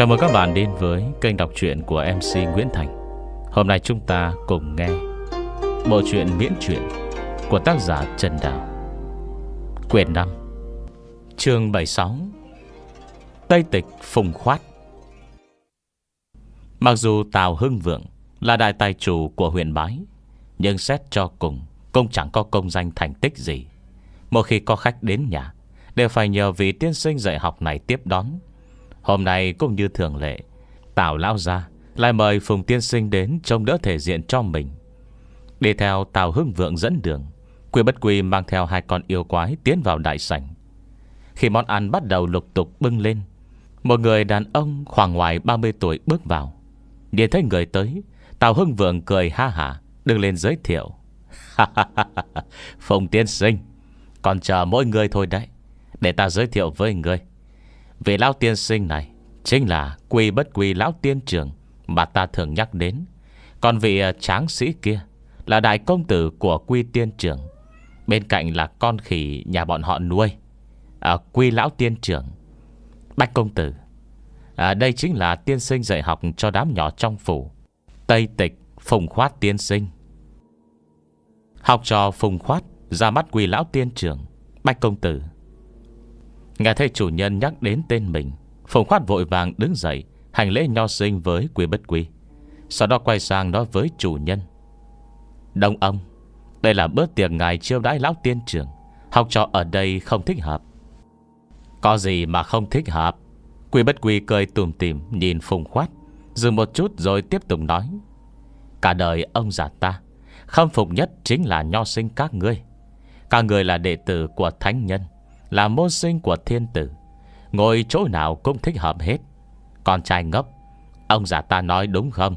Chào mừng các bạn đến với kênh đọc truyện của MC Nguyễn Thành Hôm nay chúng ta cùng nghe Bộ truyện miễn truyện của tác giả Trần Đào Quyền 5 chương 76 Tây tịch phùng khoát Mặc dù Tào Hưng Vượng là đại tài chủ của huyện Bái Nhưng xét cho cùng Công chẳng có công danh thành tích gì Một khi có khách đến nhà Đều phải nhờ vị tiên sinh dạy học này tiếp đón Hôm nay cũng như thường lệ Tào Lão ra Lại mời Phùng Tiên Sinh đến trông đỡ thể diện cho mình Đi theo Tào Hưng Vượng dẫn đường Quy Bất Quy mang theo hai con yêu quái Tiến vào đại sảnh Khi món ăn bắt đầu lục tục bưng lên Một người đàn ông khoảng ngoài 30 tuổi bước vào Nhìn thấy người tới Tào Hưng Vượng cười ha hả đứng lên giới thiệu Phùng Tiên Sinh Còn chờ mỗi người thôi đấy Để ta giới thiệu với người Vị lão tiên sinh này Chính là quy bất quy lão tiên trưởng Mà ta thường nhắc đến Còn vị ờ, tráng sĩ kia Là đại công tử của quy tiên trưởng Bên cạnh là con khỉ nhà bọn họ nuôi à, Quy lão tiên trưởng Bạch công tử à, Đây chính là tiên sinh dạy học cho đám nhỏ trong phủ Tây tịch Phùng khoát tiên sinh Học trò Phùng khoát ra mắt quy lão tiên trưởng Bạch công tử Nghe thấy chủ nhân nhắc đến tên mình Phùng khoát vội vàng đứng dậy Hành lễ nho sinh với quý bất quý Sau đó quay sang nói với chủ nhân Đông ông Đây là bữa tiệc ngài chiêu đãi lão tiên trưởng Học trò ở đây không thích hợp Có gì mà không thích hợp Quý bất quý cười tùm tìm Nhìn phùng khoát Dừng một chút rồi tiếp tục nói Cả đời ông già ta Khâm phục nhất chính là nho sinh các ngươi Các người là đệ tử của thánh nhân là môn sinh của thiên tử Ngồi chỗ nào cũng thích hợp hết Con trai ngốc Ông già ta nói đúng không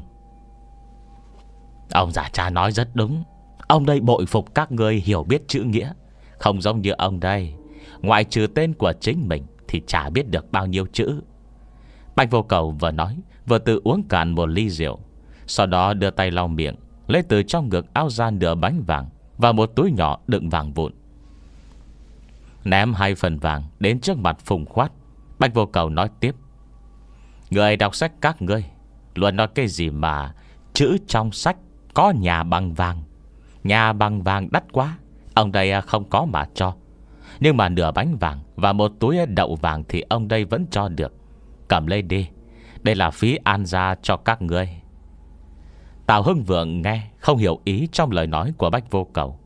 Ông già cha nói rất đúng Ông đây bội phục các người hiểu biết chữ nghĩa Không giống như ông đây Ngoại trừ tên của chính mình Thì chả biết được bao nhiêu chữ Bạch vô cầu vừa nói Vừa tự uống cạn một ly rượu Sau đó đưa tay lau miệng Lấy từ trong ngực áo ra nửa bánh vàng Và một túi nhỏ đựng vàng vụn Ném hai phần vàng đến trước mặt Phùng Khoát Bạch vô cầu nói tiếp Người đọc sách các ngươi Luôn nói cái gì mà Chữ trong sách có nhà bằng vàng Nhà bằng vàng đắt quá Ông đây à, không có mà cho Nhưng mà nửa bánh vàng Và một túi đậu vàng thì ông đây vẫn cho được Cầm lấy đi Đây là phí an gia cho các ngươi Tào Hưng Vượng nghe Không hiểu ý trong lời nói của Bách Vô Cầu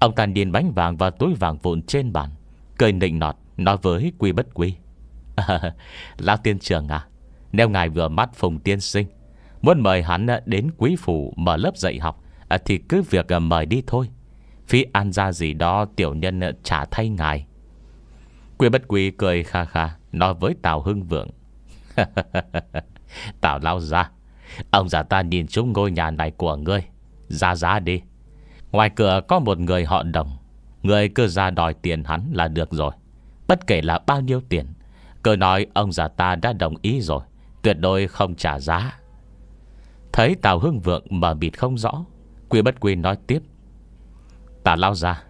Ông ta điền bánh vàng và túi vàng vụn trên bàn Cười nịnh nọt Nói với quy bất quy Lão tiên trường à Nếu ngài vừa mắt phùng tiên sinh Muốn mời hắn đến quý phủ mở lớp dạy học à, Thì cứ việc à, mời đi thôi Phí ăn ra gì đó tiểu nhân trả à, thay ngài Quy bất quy cười kha kha Nói với Tào Hưng Vượng Tào lao ra Ông già ta nhìn chúng ngôi nhà này của ngươi Ra giá đi Ngoài cửa có một người họ đồng Người cứ ra đòi tiền hắn là được rồi Bất kể là bao nhiêu tiền Cứ nói ông già ta đã đồng ý rồi Tuyệt đối không trả giá Thấy Tào Hưng Vượng mà bịt không rõ Quy bất quy nói tiếp Tào lao ra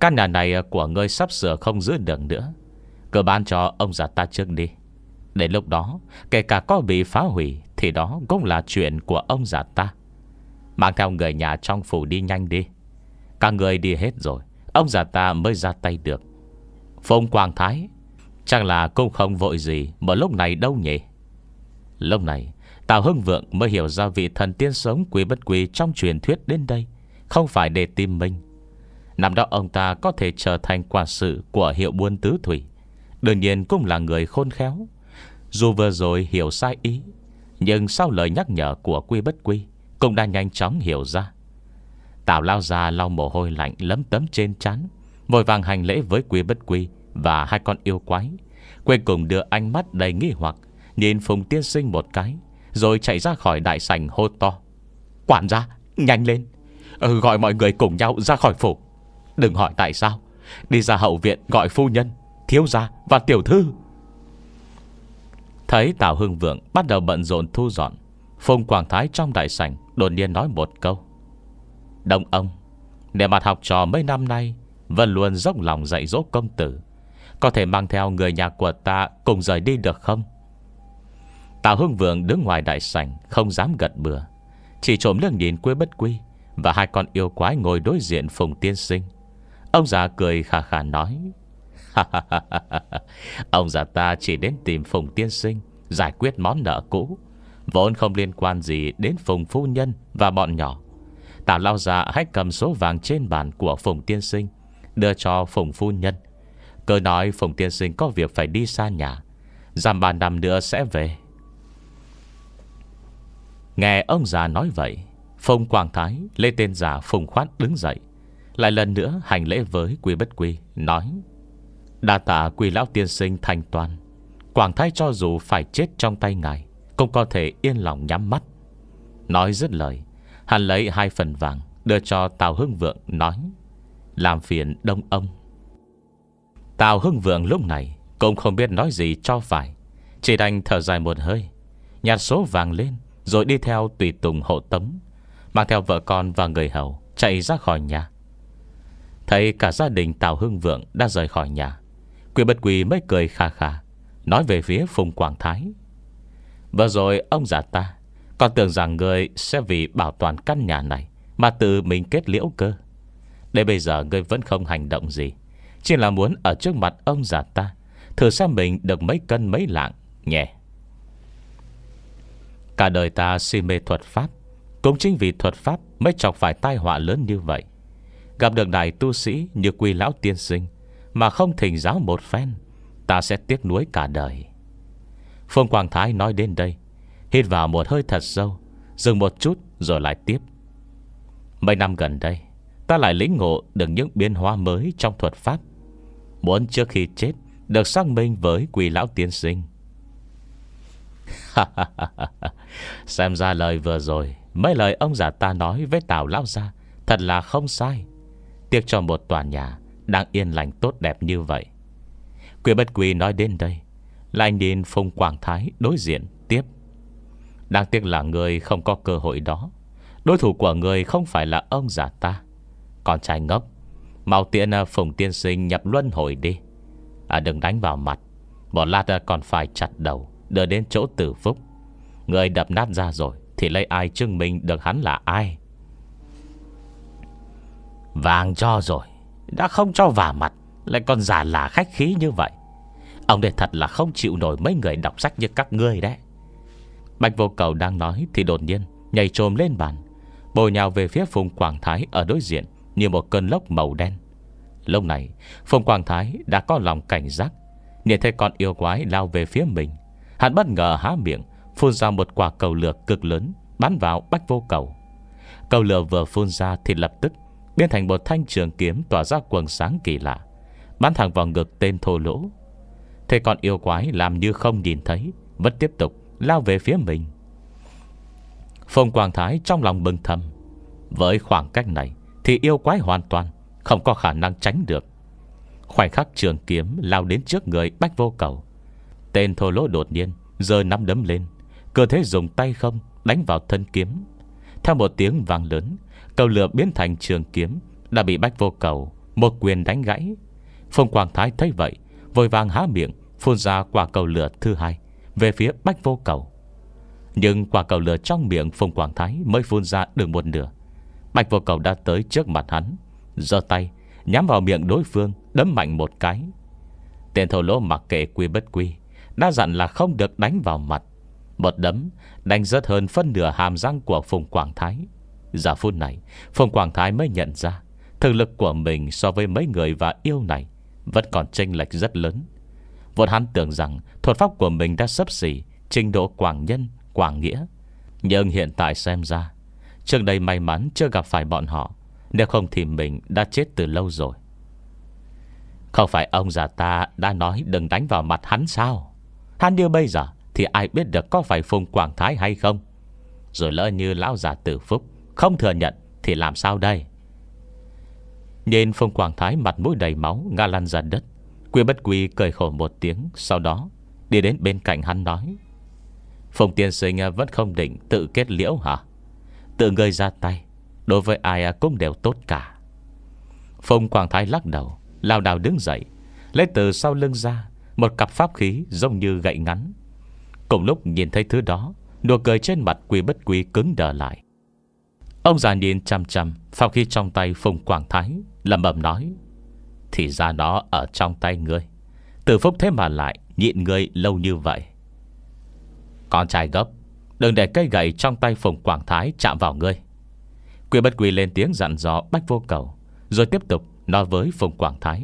Căn nhà này của ngươi sắp sửa không giữ được nữa Cứ bán cho ông già ta trước đi để lúc đó Kể cả có bị phá hủy Thì đó cũng là chuyện của ông già ta Mang theo người nhà trong phủ đi nhanh đi cả người đi hết rồi Ông già ta mới ra tay được Phong Quang Thái Chẳng là cũng không vội gì Mà lúc này đâu nhỉ Lúc này Tào Hưng Vượng mới hiểu ra vị thần tiên sống quý bất quý trong truyền thuyết đến đây Không phải để tìm mình Năm đó ông ta có thể trở thành quản sự của hiệu buôn tứ thủy Đương nhiên cũng là người khôn khéo Dù vừa rồi hiểu sai ý Nhưng sau lời nhắc nhở của quy bất quy cũng đã nhanh chóng hiểu ra Tào lao ra lau mồ hôi lạnh lấm tấm trên chán Vội vàng hành lễ với quy bất quy Và hai con yêu quái Quê cùng đưa ánh mắt đầy nghi hoặc Nhìn Phùng Tiên Sinh một cái Rồi chạy ra khỏi đại sảnh hô to Quản gia, nhanh lên ừ, Gọi mọi người cùng nhau ra khỏi phủ Đừng hỏi tại sao Đi ra hậu viện gọi phu nhân Thiếu gia và tiểu thư Thấy Tào hương Vượng bắt đầu bận rộn thu dọn Phùng Quảng Thái trong đại sảnh Đột nhiên nói một câu Đông ông Để mặt học trò mấy năm nay Vẫn luôn dốc lòng dạy dỗ công tử Có thể mang theo người nhà của ta Cùng rời đi được không Tào Hưng Vượng đứng ngoài đại sảnh Không dám gật bừa Chỉ trộm lưng nhìn quê bất quy Và hai con yêu quái ngồi đối diện Phùng Tiên Sinh Ông già cười khà khà nói Ông già ta chỉ đến tìm Phùng Tiên Sinh Giải quyết món nợ cũ Vốn không liên quan gì đến Phùng Phu Nhân và bọn nhỏ Tả lao già hãy cầm số vàng trên bàn của Phùng Tiên Sinh Đưa cho Phùng Phu Nhân Cơ nói Phùng Tiên Sinh có việc phải đi xa nhà Giảm bàn năm nữa sẽ về Nghe ông già nói vậy Phùng quang Thái Lê tên già Phùng Khoát đứng dậy Lại lần nữa hành lễ với Quy Bất Quy Nói Đa tạ Quy Lão Tiên Sinh thành toàn Quảng Thái cho dù phải chết trong tay ngài cũng có thể yên lòng nhắm mắt Nói dứt lời Hắn lấy hai phần vàng Đưa cho Tào Hưng Vượng nói Làm phiền đông ông Tào Hưng Vượng lúc này Cũng không biết nói gì cho phải Chỉ đành thở dài một hơi Nhặt số vàng lên Rồi đi theo tùy tùng hộ tấm Mang theo vợ con và người hầu Chạy ra khỏi nhà Thấy cả gia đình Tào Hưng Vượng đã rời khỏi nhà Quỷ bất quỷ mới cười khà khà Nói về phía Phùng Quảng Thái Vừa rồi ông già ta Còn tưởng rằng người sẽ vì bảo toàn căn nhà này Mà tự mình kết liễu cơ để bây giờ người vẫn không hành động gì Chỉ là muốn ở trước mặt ông già ta Thử xem mình được mấy cân mấy lạng nhẹ Cả đời ta si mê thuật pháp Cũng chính vì thuật pháp Mới chọc phải tai họa lớn như vậy Gặp được đại tu sĩ như quy lão tiên sinh Mà không thỉnh giáo một phen Ta sẽ tiếc nuối cả đời Phương Quang Thái nói đến đây Hít vào một hơi thật sâu Dừng một chút rồi lại tiếp Mấy năm gần đây Ta lại lĩnh ngộ được những biến hóa mới trong thuật pháp Muốn trước khi chết Được xác minh với quỷ lão tiên sinh Xem ra lời vừa rồi Mấy lời ông già ta nói với Tào Lão Gia Thật là không sai Tiếc cho một tòa nhà Đang yên lành tốt đẹp như vậy Quỷ bất quỷ nói đến đây lại nhìn Phùng Quảng Thái đối diện tiếp Đáng tiếc là người không có cơ hội đó Đối thủ của người không phải là ông giả ta còn trai ngốc Mau tiện à, Phùng Tiên Sinh nhập luân hồi đi à, Đừng đánh vào mặt Bỏ lát à, còn phải chặt đầu Đưa đến chỗ tử phúc Người đập nát ra rồi Thì lấy ai chứng minh được hắn là ai Vàng cho rồi Đã không cho vả mặt Lại còn giả là khách khí như vậy Ông đây thật là không chịu nổi mấy người đọc sách như các ngươi đấy Bạch vô cầu đang nói Thì đột nhiên nhảy trồm lên bàn Bồi nhào về phía Phùng Quảng Thái Ở đối diện như một cơn lốc màu đen Lúc này Phùng Quảng Thái đã có lòng cảnh giác Nhìn thấy con yêu quái lao về phía mình Hắn bất ngờ há miệng Phun ra một quả cầu lửa cực lớn Bắn vào bách vô cầu Cầu lửa vừa phun ra thì lập tức Biến thành một thanh trường kiếm tỏa ra quần sáng kỳ lạ Bắn thẳng vào ngực tên thô lỗ Thế còn yêu quái làm như không nhìn thấy Vẫn tiếp tục lao về phía mình Phong Quang Thái trong lòng bừng thầm Với khoảng cách này Thì yêu quái hoàn toàn Không có khả năng tránh được Khoảnh khắc trường kiếm lao đến trước người Bách vô cầu Tên thô lỗ đột nhiên Giờ nắm đấm lên Cơ thế dùng tay không đánh vào thân kiếm Theo một tiếng vang lớn Cầu lửa biến thành trường kiếm Đã bị bách vô cầu Một quyền đánh gãy Phong Quang Thái thấy vậy Vội vàng há miệng Phun ra quả cầu lửa thứ hai Về phía bách vô cầu Nhưng quả cầu lửa trong miệng Phùng Quảng Thái Mới phun ra được một nửa Bạch vô cầu đã tới trước mặt hắn giơ tay Nhắm vào miệng đối phương Đấm mạnh một cái Tên thổ lỗ mặc kệ quy bất quy Đã dặn là không được đánh vào mặt Một đấm đánh rất hơn phân nửa hàm răng của Phùng Quảng Thái Giờ phút này Phùng Quảng Thái mới nhận ra Thực lực của mình so với mấy người và yêu này vẫn còn chênh lệch rất lớn Vốn hắn tưởng rằng thuật pháp của mình đã sấp xỉ Trình độ quảng nhân, quảng nghĩa Nhưng hiện tại xem ra Trước đây may mắn chưa gặp phải bọn họ Nếu không thì mình đã chết từ lâu rồi Không phải ông già ta đã nói đừng đánh vào mặt hắn sao Hắn như bây giờ Thì ai biết được có phải Phùng Quảng Thái hay không Rồi lỡ như lão già tử phúc Không thừa nhận thì làm sao đây nên Phong Quảng Thái mặt mũi đầy máu Nga lăn ra đất Quy bất quy cười khổ một tiếng Sau đó đi đến bên cạnh hắn nói Phùng tiên sinh vẫn không định tự kết liễu hả Tự ngơi ra tay Đối với ai cũng đều tốt cả Phùng Quảng Thái lắc đầu Lào đào đứng dậy Lấy từ sau lưng ra Một cặp pháp khí giống như gậy ngắn Cùng lúc nhìn thấy thứ đó Đùa cười trên mặt quy bất quy cứng đờ lại Ông già nhìn chăm chăm Pháp khí trong tay Phùng Quảng Thái Lầm bầm nói Thì ra nó ở trong tay ngươi Từ phúc thế mà lại nhịn ngươi lâu như vậy Con trai gấp Đừng để cây gậy trong tay Phùng Quảng Thái chạm vào ngươi Quy bất quy lên tiếng dặn dò bách vô cầu Rồi tiếp tục nói với Phùng Quảng Thái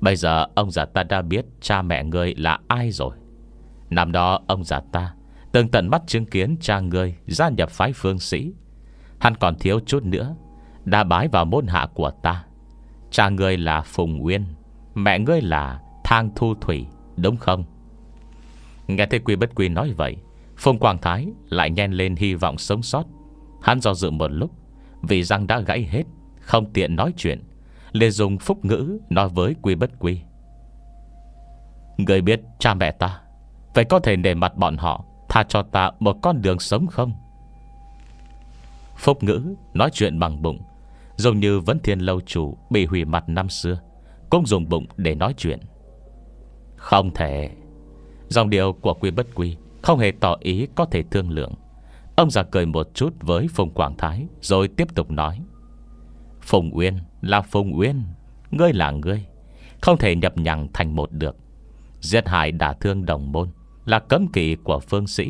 Bây giờ ông già ta đã biết cha mẹ ngươi là ai rồi Năm đó ông già ta Từng tận mắt chứng kiến cha ngươi gia nhập phái phương sĩ Hắn còn thiếu chút nữa đã bái vào môn hạ của ta. Cha ngươi là Phùng Nguyên, mẹ ngươi là Thang Thu Thủy, đúng không? Nghe thấy Quy Bất Quy nói vậy, Phùng Quang Thái lại nhen lên hy vọng sống sót. Hắn do dự một lúc, vì răng đã gãy hết, không tiện nói chuyện. liền dùng phúc ngữ nói với Quy Bất Quy. Người biết cha mẹ ta, vậy có thể nể mặt bọn họ, tha cho ta một con đường sống không? Phúc ngữ nói chuyện bằng bụng dường như vẫn Thiên Lâu Chủ Bị hủy mặt năm xưa Cũng dùng bụng để nói chuyện Không thể Dòng điệu của Quy Bất Quy Không hề tỏ ý có thể thương lượng Ông già cười một chút với Phùng Quảng Thái Rồi tiếp tục nói Phùng Uyên là Phùng Uyên Ngươi là ngươi Không thể nhập nhằng thành một được Giết hại đả thương đồng môn Là cấm kỵ của phương sĩ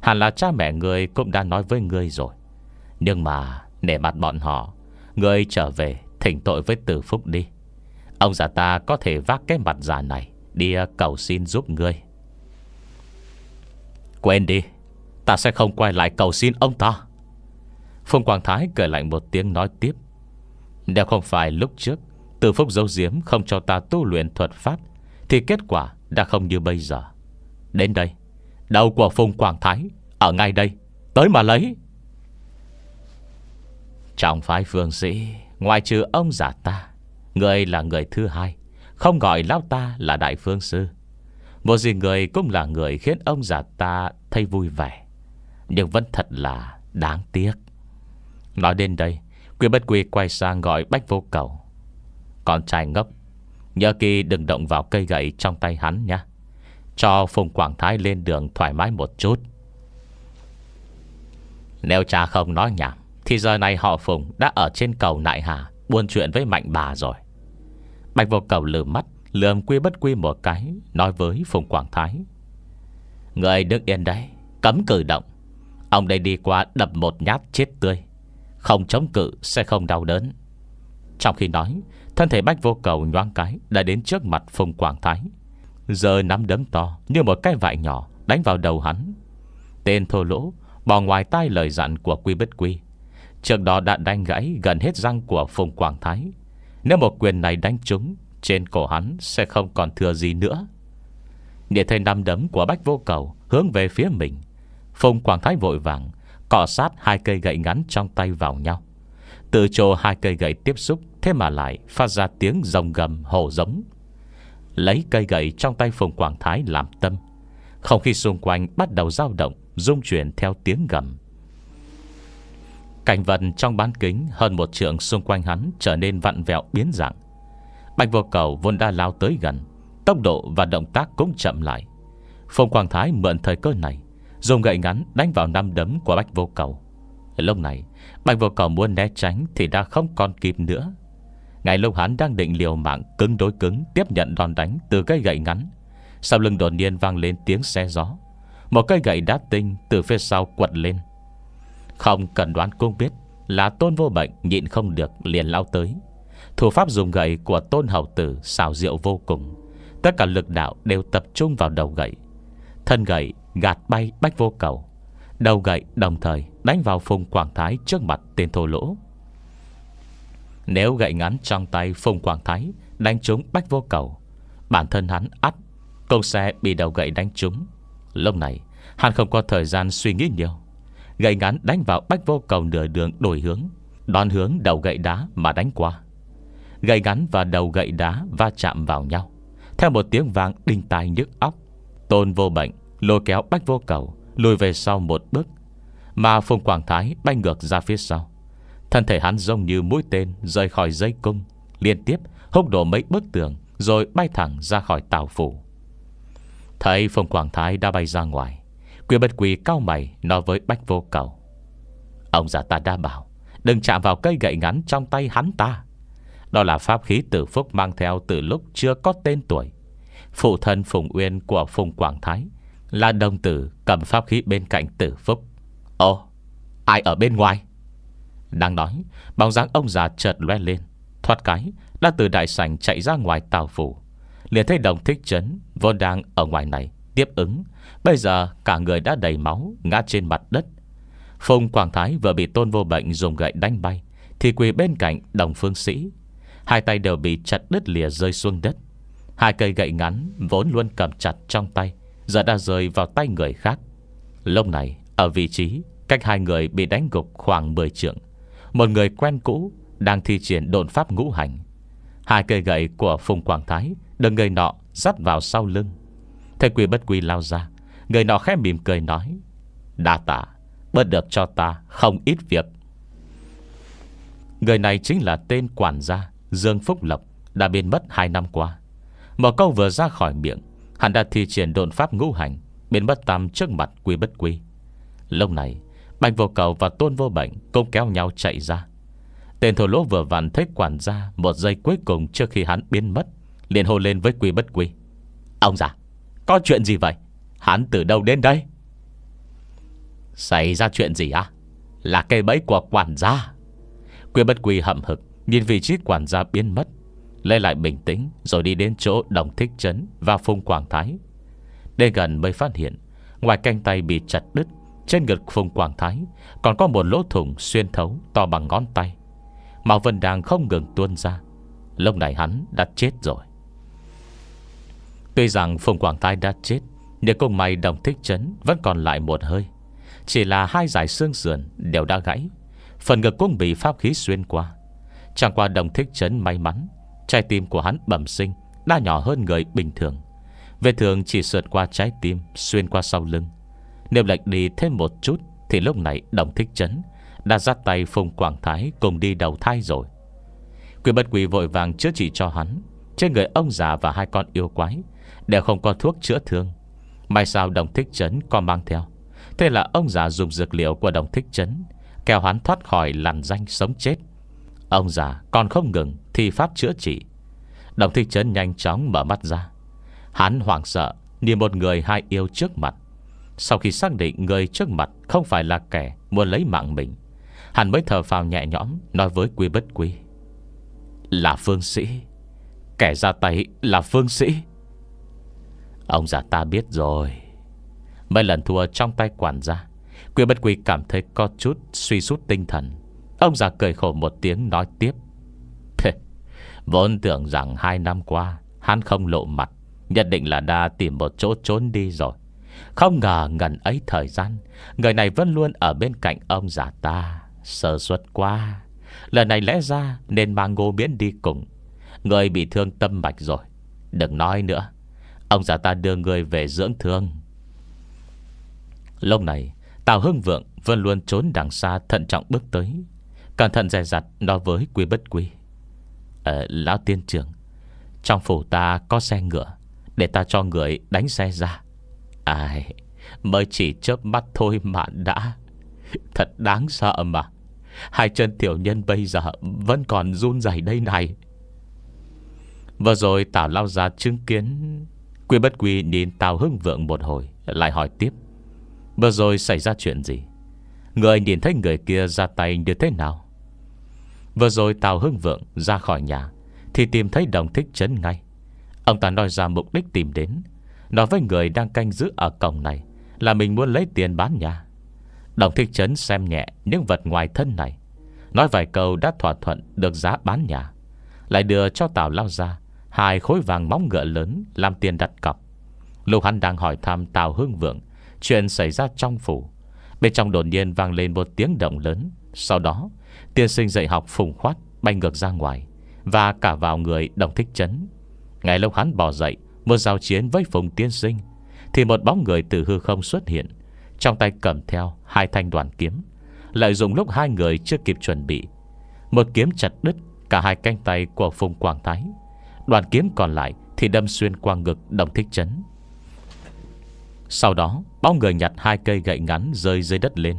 Hẳn là cha mẹ ngươi cũng đã nói với ngươi rồi Nhưng mà nể mặt bọn họ Người trở về thỉnh tội với tử phúc đi Ông già ta có thể vác cái mặt già này Đi ờ, cầu xin giúp ngươi Quên đi Ta sẽ không quay lại cầu xin ông ta Phùng Quang Thái cười lạnh một tiếng nói tiếp Nếu không phải lúc trước Từ phúc dấu diếm không cho ta tu luyện thuật pháp Thì kết quả đã không như bây giờ Đến đây Đầu của Phùng Quang Thái Ở ngay đây Tới mà lấy trong phái phương sĩ Ngoài trừ ông giả ta Người là người thứ hai Không gọi lão ta là đại phương sư Một gì người cũng là người khiến ông giả ta thấy vui vẻ Nhưng vẫn thật là đáng tiếc Nói đến đây Quy bất quy quay sang gọi bách vô cầu Con trai ngốc Nhớ kỳ đừng động vào cây gậy trong tay hắn nhé Cho Phùng Quảng Thái lên đường thoải mái một chút Nếu cha không nói nhảm thì giờ này họ Phùng đã ở trên cầu Nại Hà Buôn chuyện với mạnh bà rồi Bạch vô cầu lừa mắt Lườm quy bất quy một cái Nói với Phùng Quảng Thái Người đứng yên đấy Cấm cử động Ông đây đi qua đập một nhát chết tươi Không chống cự sẽ không đau đớn Trong khi nói Thân thể bách vô cầu nhoang cái Đã đến trước mặt Phùng Quảng Thái Giờ nắm đấm to như một cái vại nhỏ Đánh vào đầu hắn Tên thô lỗ Bỏ ngoài tai lời dặn của Quy Bất Quy Trường đó đã đánh gãy gần hết răng của Phùng Quảng Thái Nếu một quyền này đánh trúng Trên cổ hắn sẽ không còn thừa gì nữa Nhìn thấy năm đấm của Bách Vô Cầu Hướng về phía mình Phùng Quảng Thái vội vàng cọ sát hai cây gậy ngắn trong tay vào nhau Từ chỗ hai cây gậy tiếp xúc Thế mà lại phát ra tiếng rồng gầm hổ giống Lấy cây gậy trong tay Phùng Quảng Thái làm tâm Không khí xung quanh bắt đầu dao động Dung chuyển theo tiếng gầm Cảnh vật trong bán kính Hơn một trượng xung quanh hắn Trở nên vặn vẹo biến dạng Bạch vô cầu vốn đã lao tới gần Tốc độ và động tác cũng chậm lại Phong Quang Thái mượn thời cơ này Dùng gậy ngắn đánh vào năm đấm của Bạch Vô Cầu Lúc này Bạch Vô Cầu muốn né tránh Thì đã không còn kịp nữa Ngày lúc hắn đang định liều mạng Cứng đối cứng tiếp nhận đòn đánh từ cây gậy ngắn Sau lưng đột nhiên vang lên tiếng xe gió Một cây gậy đá tinh từ phía sau quật lên không cần đoán cũng biết Là tôn vô bệnh nhịn không được liền lao tới Thủ pháp dùng gậy của tôn hầu tử xào rượu vô cùng Tất cả lực đạo đều tập trung vào đầu gậy Thân gậy gạt bay bách vô cầu Đầu gậy đồng thời đánh vào Phùng Quảng Thái trước mặt tên thô lỗ Nếu gậy ngắn trong tay Phùng Quảng Thái đánh trúng bách vô cầu Bản thân hắn ắt Công xe bị đầu gậy đánh trúng Lúc này hắn không có thời gian suy nghĩ nhiều Gậy ngắn đánh vào bách vô cầu nửa đường đổi hướng Đón hướng đầu gậy đá mà đánh qua Gậy ngắn và đầu gậy đá va chạm vào nhau Theo một tiếng vang đinh tai nhức óc Tôn vô bệnh lôi kéo bách vô cầu Lùi về sau một bước Mà Phùng Quảng Thái bay ngược ra phía sau Thân thể hắn giống như mũi tên Rời khỏi dây cung Liên tiếp húc đổ mấy bức tường Rồi bay thẳng ra khỏi tàu phủ Thấy Phùng Quảng Thái đã bay ra ngoài Quỷ bất quỳ cao mày Nói với bách vô cầu Ông già ta đã bảo Đừng chạm vào cây gậy ngắn trong tay hắn ta Đó là pháp khí tử phúc mang theo Từ lúc chưa có tên tuổi Phụ thân Phùng Uyên của Phùng Quảng Thái Là đồng tử cầm pháp khí bên cạnh tử phúc Ồ Ai ở bên ngoài Đang nói Bóng dáng ông già chợt loe lên Thoát cái Đã từ đại sảnh chạy ra ngoài tàu phủ liền thấy đồng thích chấn Vốn đang ở ngoài này Tiếp ứng Bây giờ cả người đã đầy máu Ngã trên mặt đất Phùng Quảng Thái vừa bị tôn vô bệnh dùng gậy đánh bay Thì quỳ bên cạnh đồng phương sĩ Hai tay đều bị chặt đứt lìa rơi xuống đất Hai cây gậy ngắn Vốn luôn cầm chặt trong tay Giờ đã rơi vào tay người khác Lúc này ở vị trí Cách hai người bị đánh gục khoảng 10 trượng Một người quen cũ Đang thi triển đồn pháp ngũ hành Hai cây gậy của Phùng Quảng Thái Được người nọ dắt vào sau lưng Thầy quy bất quy lao ra Người nọ khẽ mỉm cười nói Đa tạ Bớt được cho ta không ít việc Người này chính là tên quản gia Dương Phúc Lộc Đã biến mất 2 năm qua Một câu vừa ra khỏi miệng Hắn đã thi triển độn pháp ngũ hành Biến mất tam trước mặt quy bất quy Lúc này Bạch vô cầu và tôn vô bệnh Cũng kéo nhau chạy ra Tên thổ lỗ vừa vặn thấy quản gia Một giây cuối cùng trước khi hắn biến mất liền hô lên với quy bất quy Ông già có chuyện gì vậy Hắn từ đâu đến đây Xảy ra chuyện gì á à? Là cây bẫy của quản gia Quyên bất quy hậm hực Nhìn vị trí quản gia biến mất Lê lại bình tĩnh Rồi đi đến chỗ đồng thích trấn Và phung quảng thái Đến gần mới phát hiện Ngoài canh tay bị chặt đứt Trên ngực phùng quảng thái Còn có một lỗ thủng xuyên thấu To bằng ngón tay Màu vân đang không ngừng tuôn ra Lúc này hắn đã chết rồi Tuy rằng Phùng Quảng Thái đã chết Nhưng cùng mày đồng thích chấn Vẫn còn lại một hơi Chỉ là hai giải xương sườn đều đã gãy Phần ngực cũng bị pháp khí xuyên qua Chẳng qua đồng thích chấn may mắn Trái tim của hắn bẩm sinh Đã nhỏ hơn người bình thường Về thường chỉ sượt qua trái tim Xuyên qua sau lưng Nếu lệch đi thêm một chút Thì lúc này đồng thích chấn Đã dắt tay Phùng Quảng Thái cùng đi đầu thai rồi Quỷ bất quỷ vội vàng chữa trị cho hắn Trên người ông già và hai con yêu quái Đều không có thuốc chữa thương May sao đồng thích chấn có mang theo Thế là ông già dùng dược liệu của đồng thích chấn Kéo hắn thoát khỏi làn danh sống chết Ông già còn không ngừng Thì pháp chữa trị Đồng thích chấn nhanh chóng mở mắt ra Hắn hoảng sợ Nhìn một người hai yêu trước mặt Sau khi xác định người trước mặt Không phải là kẻ muốn lấy mạng mình Hắn mới thở phào nhẹ nhõm Nói với quy bất quy Là phương sĩ Kẻ ra tay là phương sĩ Ông già ta biết rồi Mấy lần thua trong tay quản gia Quyên bất quy cảm thấy có chút suy sút tinh thần Ông già cười khổ một tiếng nói tiếp Vốn tưởng rằng hai năm qua Hắn không lộ mặt Nhất định là đã tìm một chỗ trốn đi rồi Không ngờ ngần ấy thời gian Người này vẫn luôn ở bên cạnh ông già ta Sơ suất quá Lần này lẽ ra nên mang ngô biến đi cùng Người bị thương tâm mạch rồi Đừng nói nữa Ông già ta đưa người về dưỡng thương Lúc này Tào Hưng Vượng vẫn luôn trốn đằng xa Thận trọng bước tới Cẩn thận dè dặt nói với quý bất quý. ờ, Lão tiên trưởng Trong phủ ta có xe ngựa Để ta cho người đánh xe ra Ai Mới chỉ chớp mắt thôi mà đã Thật đáng sợ mà Hai chân tiểu nhân bây giờ Vẫn còn run rẩy đây này Vừa rồi Tào Lao ra chứng kiến Quy bất quy nhìn Tào Hưng Vượng một hồi Lại hỏi tiếp Vừa rồi xảy ra chuyện gì Người nhìn thấy người kia ra tay như thế nào Vừa rồi Tào Hưng Vượng ra khỏi nhà Thì tìm thấy đồng thích chấn ngay Ông ta nói ra mục đích tìm đến Nói với người đang canh giữ ở cổng này Là mình muốn lấy tiền bán nhà Đồng thích chấn xem nhẹ Những vật ngoài thân này Nói vài câu đã thỏa thuận được giá bán nhà Lại đưa cho Tào Lao ra Hai khối vàng móng ngựa lớn Làm tiền đặt cọc Lúc hắn đang hỏi thăm Tào Hương Vượng Chuyện xảy ra trong phủ Bên trong đột nhiên vang lên một tiếng động lớn Sau đó tiên sinh dạy học phùng khoát Bay ngược ra ngoài Và cả vào người đồng thích chấn Ngày lúc hắn bỏ dậy Một giao chiến với phùng tiên sinh Thì một bóng người từ hư không xuất hiện Trong tay cầm theo hai thanh đoàn kiếm Lợi dụng lúc hai người chưa kịp chuẩn bị Một kiếm chặt đứt Cả hai canh tay của Phùng Quảng Thái Đoàn kiếm còn lại thì đâm xuyên qua ngực Đồng Thích chấn. Sau đó Bóng người nhặt hai cây gậy ngắn rơi dưới đất lên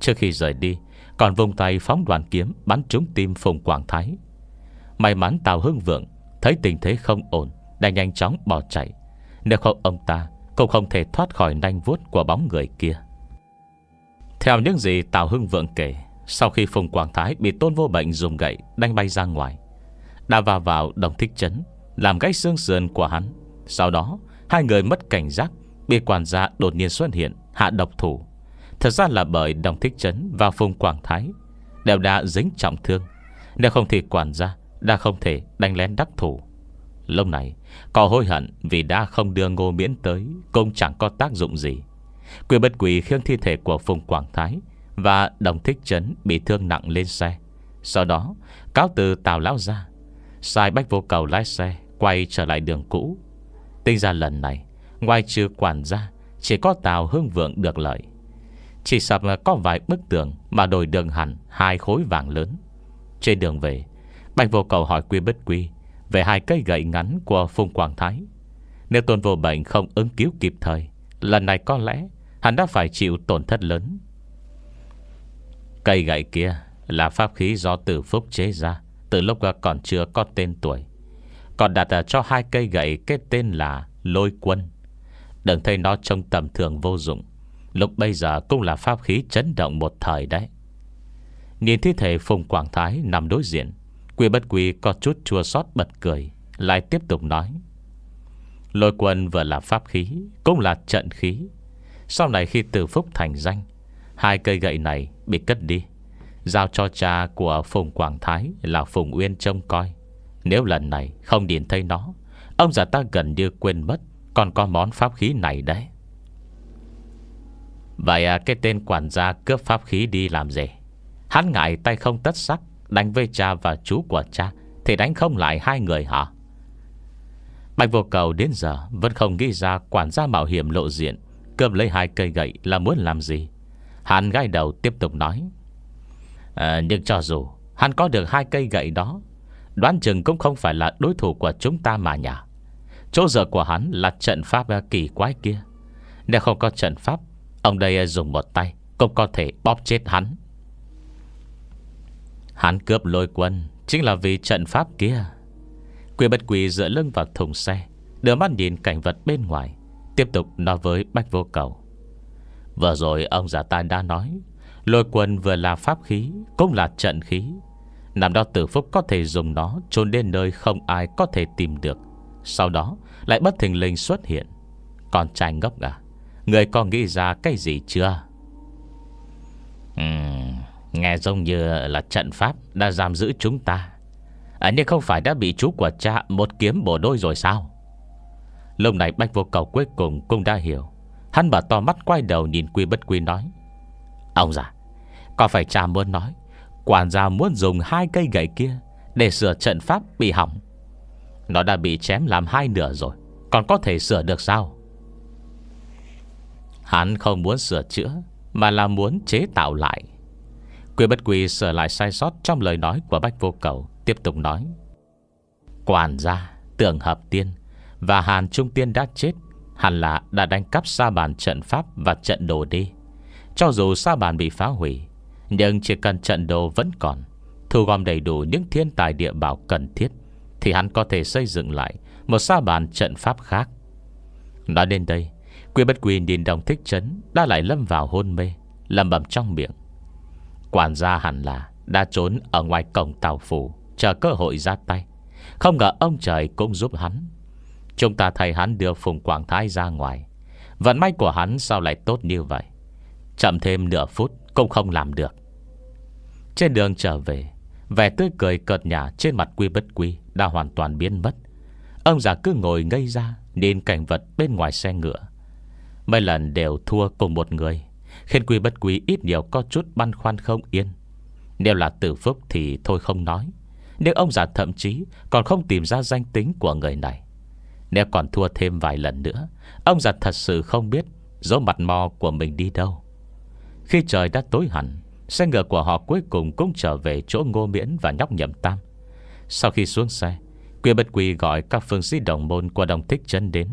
Trước khi rời đi Còn vùng tay phóng đoàn kiếm Bắn trúng tim Phùng Quảng Thái May mắn Tào Hưng Vượng Thấy tình thế không ổn Đã nhanh chóng bỏ chạy Nếu không ông ta Cũng không thể thoát khỏi nanh vuốt của bóng người kia Theo những gì Tào Hưng Vượng kể Sau khi Phùng Quảng Thái bị tôn vô bệnh dùng gậy Đánh bay ra ngoài đã vào vào đồng thích chấn Làm gãy xương sườn của hắn Sau đó hai người mất cảnh giác Bị quản gia đột nhiên xuất hiện Hạ độc thủ Thật ra là bởi đồng thích chấn và phùng Quảng Thái Đều đã dính trọng thương Nếu không thì quản gia Đã không thể đánh lén đắc thủ Lúc này có hối hận Vì đã không đưa ngô miễn tới Cũng chẳng có tác dụng gì Quỷ bất quỷ khiêng thi thể của Phùng Quảng Thái Và đồng thích Chấn bị thương nặng lên xe Sau đó cáo từ Tào Lão ra Sai bách vô cầu lái xe Quay trở lại đường cũ Tinh ra lần này Ngoài trừ quản gia Chỉ có tàu hương vượng được lợi Chỉ sập có vài bức tường Mà đổi đường hẳn hai khối vàng lớn Trên đường về Bạch vô cầu hỏi quy bất quy Về hai cây gậy ngắn của Phùng Quảng Thái Nếu tôn vô bệnh không ứng cứu kịp thời Lần này có lẽ Hắn đã phải chịu tổn thất lớn Cây gậy kia là pháp khí do tử phúc chế ra từ lúc còn chưa có tên tuổi Còn đặt à, cho hai cây gậy kết tên là lôi quân Đừng thấy nó trông tầm thường vô dụng Lúc bây giờ cũng là pháp khí chấn động một thời đấy Nhìn thi thể Phùng Quảng Thái nằm đối diện Quy bất quy có chút chua xót bật cười Lại tiếp tục nói Lôi quân vừa là pháp khí Cũng là trận khí Sau này khi từ phúc thành danh Hai cây gậy này bị cất đi Giao cho cha của Phùng Quảng Thái Là Phùng Uyên trông coi Nếu lần này không nhìn thấy nó Ông già ta gần như quên mất Còn có món pháp khí này đấy Vậy à, cái tên quản gia cướp pháp khí đi làm gì Hắn ngại tay không tất sắc Đánh với cha và chú của cha Thì đánh không lại hai người hả Bạch vô cầu đến giờ Vẫn không nghĩ ra quản gia mạo hiểm lộ diện Cơm lấy hai cây gậy là muốn làm gì Hắn gai đầu tiếp tục nói à, Nhưng cho dù Hắn có được hai cây gậy đó Đoán chừng cũng không phải là đối thủ của chúng ta mà nhỉ? Chỗ giờ của hắn là trận pháp ờ, kỳ quái kia Nếu không có trận pháp Ông đây ờ, dùng một tay Cũng có thể bóp chết hắn Hắn cướp lôi quân Chính là vì trận pháp kia Quỷ bất quỷ dựa lưng vào thùng xe Đưa mắt nhìn cảnh vật bên ngoài Tiếp tục nói với Bách Vô Cầu Vừa rồi ông già ta đã nói Lôi quân vừa là pháp khí Cũng là trận khí Nằm đó tử phúc có thể dùng nó trốn đến nơi không ai có thể tìm được Sau đó lại bất thình lình xuất hiện Con trai ngốc à Người con nghĩ ra cái gì chưa uhm, Nghe giống như là trận pháp Đã giam giữ chúng ta à, Nhưng không phải đã bị chú của cha Một kiếm bổ đôi rồi sao Lúc này Bách Vô Cầu cuối cùng cũng đã hiểu Hắn bà to mắt quay đầu nhìn Quy Bất Quy nói Ông già có phải cha muốn nói Quản gia muốn dùng hai cây gậy kia Để sửa trận pháp bị hỏng Nó đã bị chém làm hai nửa rồi Còn có thể sửa được sao Hắn không muốn sửa chữa Mà là muốn chế tạo lại Quy bất quy sửa lại sai sót Trong lời nói của Bách Vô Cầu Tiếp tục nói Quản gia, tưởng hợp tiên Và Hàn Trung Tiên đã chết Hẳn là đã đánh cắp sa bàn trận pháp Và trận đồ đi Cho dù sa bàn bị phá hủy nhưng chỉ cần trận đồ vẫn còn Thu gom đầy đủ những thiên tài địa bảo cần thiết Thì hắn có thể xây dựng lại Một sa bàn trận pháp khác Nói đến đây Quy bất quy nhìn đồng thích chấn Đã lại lâm vào hôn mê lẩm bẩm trong miệng Quản gia hẳn là Đã trốn ở ngoài cổng tàu phủ Chờ cơ hội ra tay Không ngờ ông trời cũng giúp hắn Chúng ta thầy hắn đưa Phùng Quảng Thái ra ngoài Vận may của hắn sao lại tốt như vậy Chậm thêm nửa phút Cũng không làm được trên đường trở về Vẻ tươi cười cợt nhả trên mặt quy bất quy Đã hoàn toàn biến mất Ông già cứ ngồi ngây ra Nên cảnh vật bên ngoài xe ngựa Mấy lần đều thua cùng một người Khiến quy bất quý ít nhiều có chút băn khoăn không yên Nếu là tử phúc thì thôi không nói Nếu ông già thậm chí Còn không tìm ra danh tính của người này Nếu còn thua thêm vài lần nữa Ông già thật sự không biết Dấu mặt mò của mình đi đâu Khi trời đã tối hẳn Xe ngựa của họ cuối cùng cũng trở về chỗ Ngô Miễn và nhóc nhậm tam Sau khi xuống xe Quyền bất quỳ gọi các phương sĩ đồng môn qua đồng thích chân đến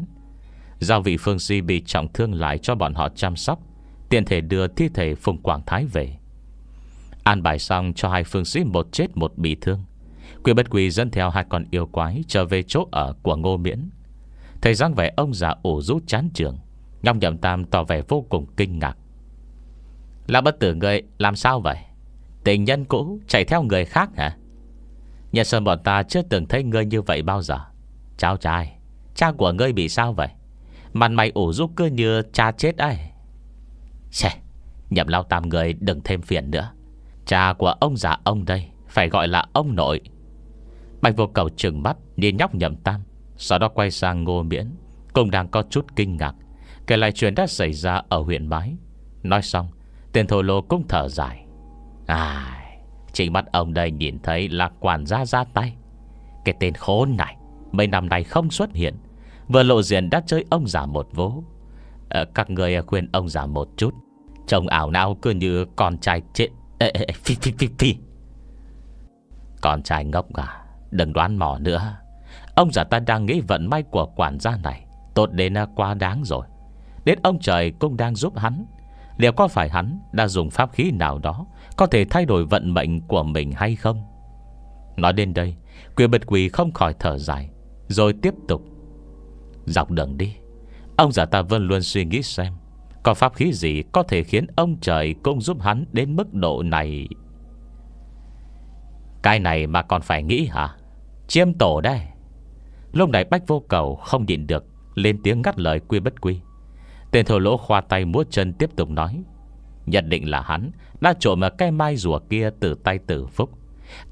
Giao vị phương sĩ bị trọng thương lại cho bọn họ chăm sóc Tiện thể đưa thi thể Phùng Quảng Thái về An bài xong cho hai phương sĩ một chết một bị thương Quyền bất quỳ dẫn theo hai con yêu quái Trở về chỗ ở của Ngô Miễn Thầy giang vẻ ông già ổ rút chán trường Nhong nhậm tam tỏ vẻ vô cùng kinh ngạc Lão bất tử người làm sao vậy Tình nhân cũ chạy theo người khác hả Nhà sơn bọn ta chưa từng thấy ngươi như vậy bao giờ Cháu trai Cha của ngươi bị sao vậy Mặt mày ủ giúp cứ như cha chết ấy xe Nhậm lao tam người đừng thêm phiền nữa Cha của ông già ông đây Phải gọi là ông nội Bạch vô cầu trừng mắt đi nhóc nhậm tam Sau đó quay sang ngô miễn Cũng đang có chút kinh ngạc Kể lại chuyện đã xảy ra ở huyện Bái Nói xong Tên thổ lô cũng thở dài À Chỉ mắt ông đây nhìn thấy là quản gia ra tay Cái tên khốn này Mấy năm nay không xuất hiện Vừa lộ diện đã chơi ông già một vố à, Các người khuyên ông già một chút Trông ảo nào cứ như con trai chết ê, ê, phi, phi, phi, phi. Con trai ngốc à Đừng đoán mò nữa Ông già ta đang nghĩ vận may của quản gia này Tốt đến quá đáng rồi Đến ông trời cũng đang giúp hắn Liệu có phải hắn đã dùng pháp khí nào đó Có thể thay đổi vận mệnh của mình hay không Nói đến đây Quyền bật quỷ không khỏi thở dài Rồi tiếp tục Dọc đường đi Ông giả ta vẫn luôn suy nghĩ xem Có pháp khí gì có thể khiến ông trời Cũng giúp hắn đến mức độ này Cái này mà còn phải nghĩ hả Chiêm tổ đây Lúc này Bách Vô Cầu không nhịn được Lên tiếng ngắt lời Quy Bất Quy Tên thổ lỗ khoa tay múa chân tiếp tục nói Nhận định là hắn Đã trộm ở cái mai rùa kia từ tay tử phúc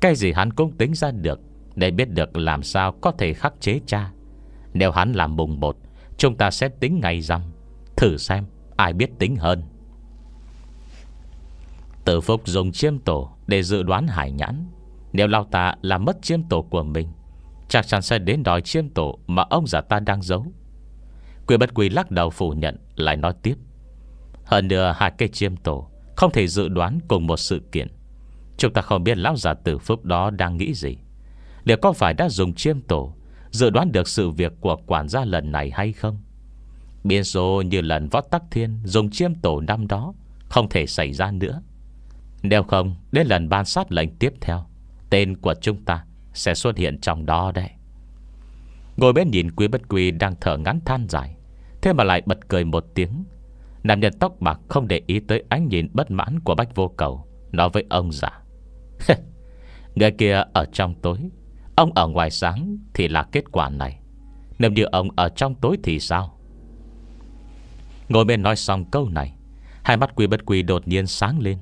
Cái gì hắn cũng tính ra được Để biết được làm sao có thể khắc chế cha Nếu hắn làm bùng bột Chúng ta sẽ tính ngay rằm Thử xem ai biết tính hơn Tử Phúc dùng chiêm tổ Để dự đoán hải nhãn Nếu lao ta làm mất chiêm tổ của mình Chắc chắn sẽ đến đòi chiêm tổ Mà ông già ta đang giấu Quy bất quy lắc đầu phủ nhận Lại nói tiếp Hơn nữa hai cây chiêm tổ Không thể dự đoán cùng một sự kiện Chúng ta không biết lão giả tử phúc đó đang nghĩ gì Liệu có phải đã dùng chiêm tổ Dự đoán được sự việc của quản gia lần này hay không Biến số như lần võ tắc thiên Dùng chiêm tổ năm đó Không thể xảy ra nữa Nếu không đến lần ban sát lệnh tiếp theo Tên của chúng ta sẽ xuất hiện trong đó đấy Ngồi bên nhìn quý bất quy đang thở ngắn than dài Thế mà lại bật cười một tiếng Nam nhân tóc bạc không để ý tới ánh nhìn bất mãn của bách vô cầu Nói với ông già Người kia ở trong tối Ông ở ngoài sáng thì là kết quả này Nếu như ông ở trong tối thì sao Ngồi bên nói xong câu này Hai mắt quý bất quỳ đột nhiên sáng lên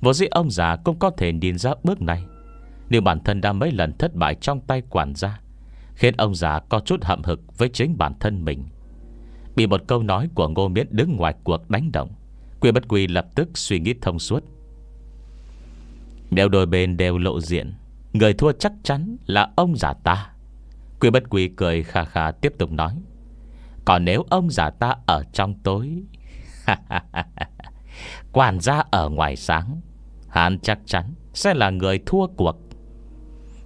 Vô dĩ ông già cũng có thể nhìn ra bước này Nếu bản thân đã mấy lần thất bại trong tay quản gia Khiến ông già có chút hậm hực với chính bản thân mình Bị một câu nói của Ngô Miễn đứng ngoài cuộc đánh động Quy bất quy lập tức suy nghĩ thông suốt Nếu đôi bên đều lộ diện Người thua chắc chắn là ông giả ta Quy bất quy cười khà khà tiếp tục nói Còn nếu ông giả ta ở trong tối Quản gia ở ngoài sáng Hắn chắc chắn sẽ là người thua cuộc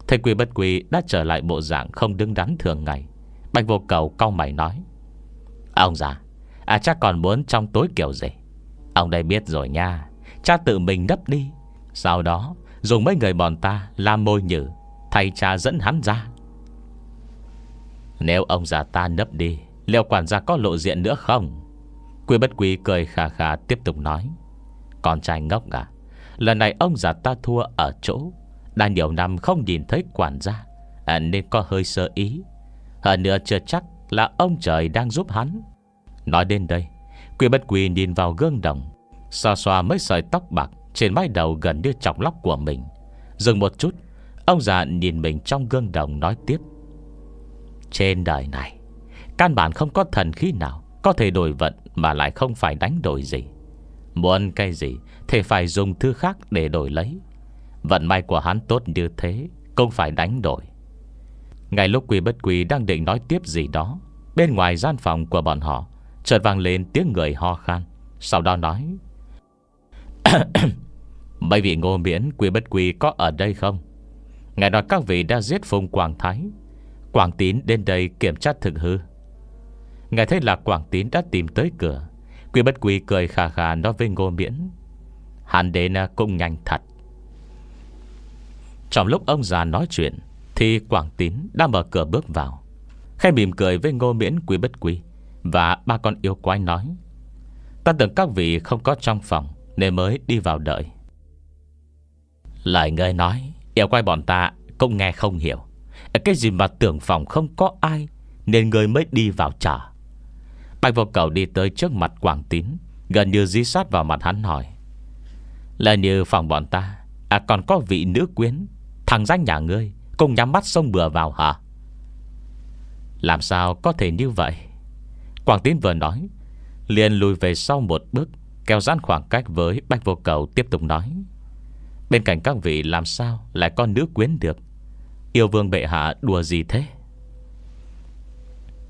Thầy quỷ bất quỷ đã trở lại bộ dạng không đứng đắn thường ngày Bạch vô cầu cau mày nói Ông già À chắc còn muốn trong tối kiểu gì Ông đây biết rồi nha Cha tự mình đắp đi Sau đó dùng mấy người bọn ta làm môi nhử Thay cha dẫn hắn ra Nếu ông già ta nấp đi Liệu quản gia có lộ diện nữa không Quy bất quý cười khà khà tiếp tục nói Con trai ngốc à Lần này ông già ta thua ở chỗ đã nhiều năm không nhìn thấy quản gia à, Nên có hơi sơ ý Hơn nữa chưa chắc là ông trời đang giúp hắn Nói đến đây Quỷ bất quỷ nhìn vào gương đồng Xoa xoa mấy sợi tóc bạc Trên mái đầu gần như trọng lóc của mình Dừng một chút Ông già nhìn mình trong gương đồng nói tiếp Trên đời này Căn bản không có thần khí nào Có thể đổi vận mà lại không phải đánh đổi gì Muốn cái gì Thì phải dùng thứ khác để đổi lấy Vận may của hắn tốt như thế Không phải đánh đổi Ngay lúc quy bất quy đang định nói tiếp gì đó Bên ngoài gian phòng của bọn họ Chợt vang lên tiếng người ho khan Sau đó nói Mấy vị ngô miễn quy bất quy có ở đây không Ngài nói các vị đã giết phùng Quảng Thái Quảng Tín đến đây kiểm tra thực hư Ngài thấy là Quảng Tín đã tìm tới cửa Quy bất quy cười khà khà nói với ngô miễn Hắn đến à, cũng nhanh thật trong lúc ông già nói chuyện Thì Quảng Tín đã mở cửa bước vào Khai mỉm cười với Ngô Miễn Quý Bất Quý Và ba con yêu quái nói Ta tưởng các vị không có trong phòng Nên mới đi vào đợi lại ngươi nói Yêu quái bọn ta cũng nghe không hiểu Cái gì mà tưởng phòng không có ai Nên người mới đi vào trả Bạch vô cầu đi tới trước mặt Quảng Tín Gần như dí sát vào mặt hắn hỏi Là như phòng bọn ta À còn có vị nữ quyến Thằng danh nhà ngươi Cùng nhắm mắt sông bừa vào hả Làm sao có thể như vậy Quảng tín vừa nói Liền lùi về sau một bước Kéo giãn khoảng cách với bách vô cầu Tiếp tục nói Bên cạnh các vị làm sao lại con nữ quyến được Yêu vương bệ hạ đùa gì thế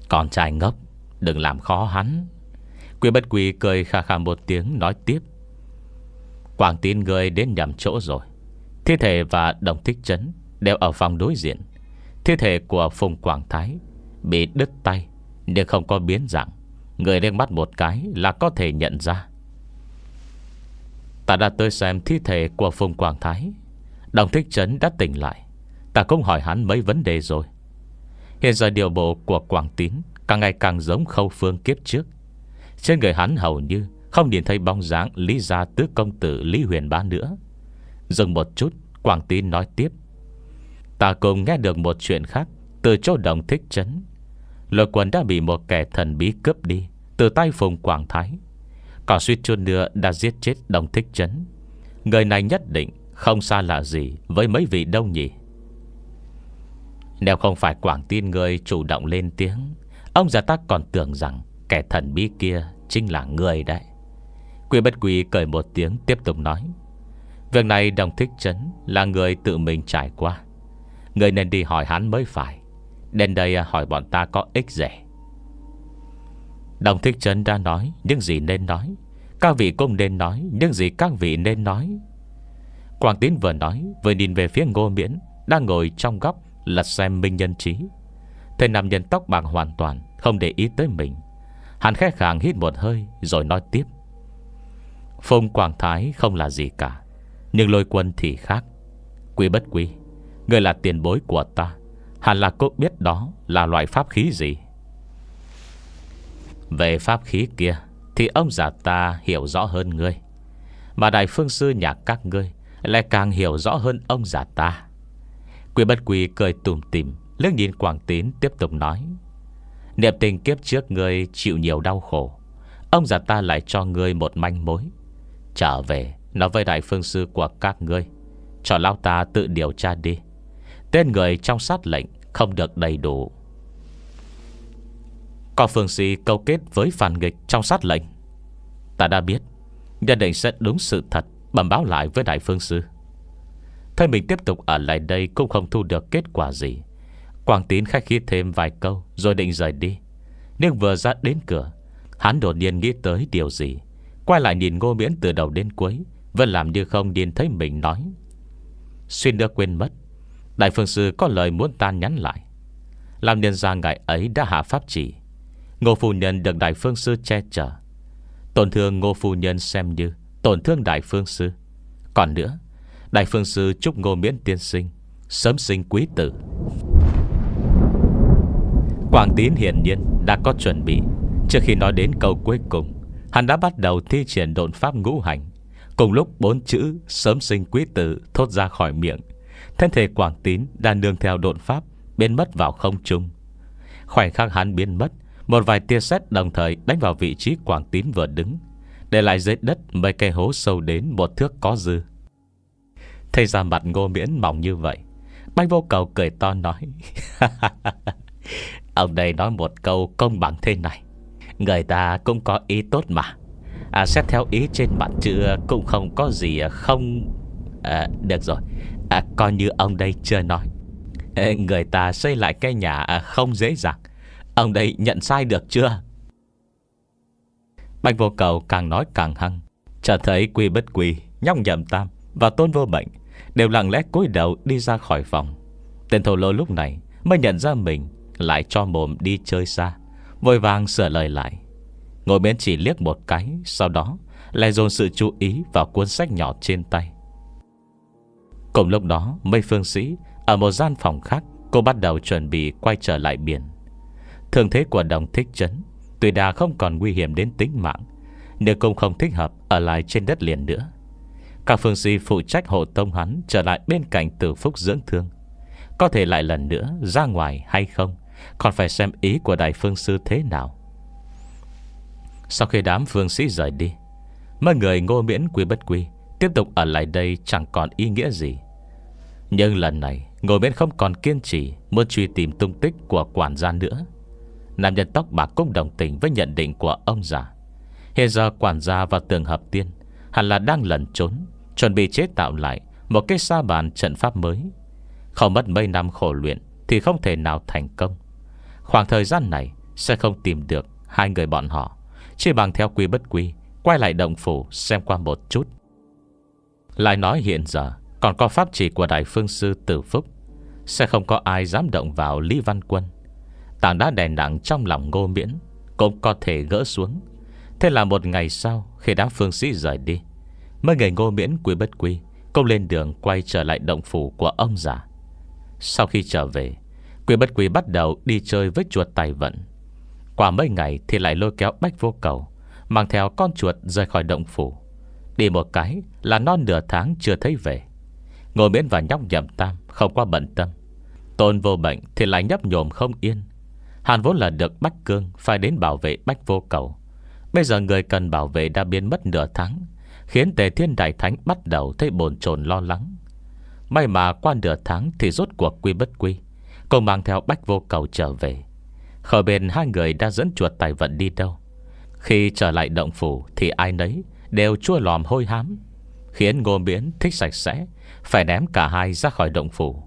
Con trai ngốc Đừng làm khó hắn Quy bất quy cười khà khà một tiếng nói tiếp Quảng tin người đến nhầm chỗ rồi Thi thể và đồng thích chấn Đều ở phòng đối diện Thi thể của Phùng Quảng Thái Bị đứt tay Nhưng không có biến dạng Người lên mắt một cái là có thể nhận ra Ta đã tới xem thi thể của Phùng Quảng Thái Đồng thích chấn đã tỉnh lại Ta cũng hỏi hắn mấy vấn đề rồi Hiện giờ điều bộ của Quảng Tín Càng ngày càng giống khâu phương kiếp trước Trên người hắn hầu như Không nhìn thấy bóng dáng Lý Gia Tứ Công Tử Lý Huyền Bá nữa Dừng một chút Quảng Tín nói tiếp Ta cùng nghe được một chuyện khác Từ chỗ đồng thích chấn Lôi quần đã bị một kẻ thần bí cướp đi Từ tay Phùng Quảng Thái Còn suýt chôn nữa đã giết chết đồng thích chấn Người này nhất định Không xa lạ gì với mấy vị đâu nhỉ Nếu không phải Quảng tin người chủ động lên tiếng Ông già ta còn tưởng rằng Kẻ thần bí kia chính là người đấy Quỷ bất quỷ cười một tiếng tiếp tục nói Việc này đồng thích chấn Là người tự mình trải qua Người nên đi hỏi hắn mới phải Đến đây à, hỏi bọn ta có ích rẻ Đồng thích chấn đã nói Những gì nên nói Các vị cũng nên nói Những gì các vị nên nói Quảng Tín vừa nói Vừa nhìn về phía ngô miễn Đang ngồi trong góc lật xem minh nhân trí Thầy nằm nhân tóc bạc hoàn toàn Không để ý tới mình Hắn khẽ khàng hít một hơi Rồi nói tiếp Phùng Quảng Thái không là gì cả nhưng lôi quân thì khác Quý bất quý Người là tiền bối của ta Hẳn là cô biết đó là loại pháp khí gì Về pháp khí kia Thì ông già ta hiểu rõ hơn ngươi Mà đại phương sư nhạc các ngươi Lại càng hiểu rõ hơn ông già ta Quý bất quý cười tùm tìm Lước nhìn Quảng Tín tiếp tục nói Niệm tình kiếp trước ngươi chịu nhiều đau khổ Ông già ta lại cho ngươi một manh mối Trở về Nói với đại phương sư của các ngươi Cho lão ta tự điều tra đi Tên người trong sát lệnh Không được đầy đủ Có phương sĩ câu kết với phản nghịch trong sát lệnh Ta đã biết Nhận định sẽ đúng sự thật Bẩm báo lại với đại phương sư Thân mình tiếp tục ở lại đây Cũng không thu được kết quả gì Quảng tín khách khí thêm vài câu Rồi định rời đi Nhưng vừa ra đến cửa Hắn đột nhiên nghĩ tới điều gì Quay lại nhìn ngô miễn từ đầu đến cuối vẫn làm như không điên thấy mình nói Xuyên nữa quên mất Đại phương sư có lời muốn tan nhắn lại Làm niên ra ngày ấy đã hạ pháp chỉ Ngô phu nhân được đại phương sư che chở Tổn thương ngô phu nhân xem như Tổn thương đại phương sư Còn nữa Đại phương sư chúc ngô miễn tiên sinh Sớm sinh quý tử Quảng tín hiển nhiên đã có chuẩn bị Trước khi nói đến câu cuối cùng Hắn đã bắt đầu thi triển độn pháp ngũ hành Cùng lúc bốn chữ sớm sinh quý tử thốt ra khỏi miệng Thân thể quảng tín đang nương theo độn pháp Biến mất vào không trung Khoảnh khắc hắn biến mất Một vài tia sét đồng thời đánh vào vị trí quảng tín vừa đứng Để lại dưới đất mấy cây hố sâu đến một thước có dư Thấy ra mặt ngô miễn mỏng như vậy Bách vô cầu cười to nói Ông đây nói một câu công bằng thế này Người ta cũng có ý tốt mà à, Xét theo ý trên bản chữ ờ, Cũng không có gì ờ, không à, Được rồi à, Coi như ông đây chưa nói à, Người ta xây lại cái nhà à, không dễ dàng Ông đây nhận sai được chưa Bạch vô cầu càng nói càng hăng Chả thấy quy bất quy Nhóc nhầm tam và tôn vô bệnh Đều lặng lẽ cúi đầu đi ra khỏi phòng Tên thổ lô lúc này Mới nhận ra mình lại cho mồm đi chơi xa Vội vàng sửa lời lại Ngồi bên chỉ liếc một cái Sau đó lại dồn sự chú ý Vào cuốn sách nhỏ trên tay Cùng lúc đó Mây phương sĩ ở một gian phòng khác Cô bắt đầu chuẩn bị quay trở lại biển Thường thế của đồng thích chấn Tuy đã không còn nguy hiểm đến tính mạng Nhưng cũng không thích hợp Ở lại trên đất liền nữa Các phương sĩ phụ trách hộ tông hắn Trở lại bên cạnh tử phúc dưỡng thương Có thể lại lần nữa ra ngoài hay không Còn phải xem ý của đại phương sư thế nào sau khi đám phương sĩ rời đi Mấy người ngô miễn quy bất quy Tiếp tục ở lại đây chẳng còn ý nghĩa gì Nhưng lần này Ngô miễn không còn kiên trì Muốn truy tìm tung tích của quản gia nữa Nam nhân tóc bạc cũng đồng tình Với nhận định của ông già Hiện giờ quản gia và tường hợp tiên Hẳn là đang lẩn trốn Chuẩn bị chế tạo lại Một cái sa bàn trận pháp mới Không mất mấy năm khổ luyện Thì không thể nào thành công Khoảng thời gian này Sẽ không tìm được hai người bọn họ Chi bằng theo quy bất quy Quay lại động phủ xem qua một chút Lại nói hiện giờ Còn có pháp chỉ của Đại Phương Sư Tử Phúc Sẽ không có ai dám động vào Lý Văn Quân Tảng đá đè nặng trong lòng ngô miễn Cũng có thể gỡ xuống Thế là một ngày sau Khi đám phương sĩ rời đi Mấy ngày ngô miễn Quy bất Quy Công lên đường quay trở lại động phủ của ông già Sau khi trở về Quy bất Quy bắt đầu đi chơi với chuột tài vận quả mấy ngày thì lại lôi kéo bách vô cầu Mang theo con chuột rời khỏi động phủ Đi một cái là non nửa tháng chưa thấy về Ngồi miễn và nhóc nhậm tam Không qua bận tâm Tôn vô bệnh thì lại nhấp nhồm không yên Hàn vốn là được Bách Cương Phải đến bảo vệ Bách vô cầu Bây giờ người cần bảo vệ đã biến mất nửa tháng Khiến Tề Thiên Đại Thánh bắt đầu Thấy bồn chồn lo lắng May mà qua nửa tháng thì rốt cuộc quy bất quy Cùng mang theo Bách vô cầu trở về Khỏi bên hai người đã dẫn chuột tài vận đi đâu Khi trở lại động phủ Thì ai nấy đều chua lòm hôi hám Khiến ngô miễn thích sạch sẽ Phải ném cả hai ra khỏi động phủ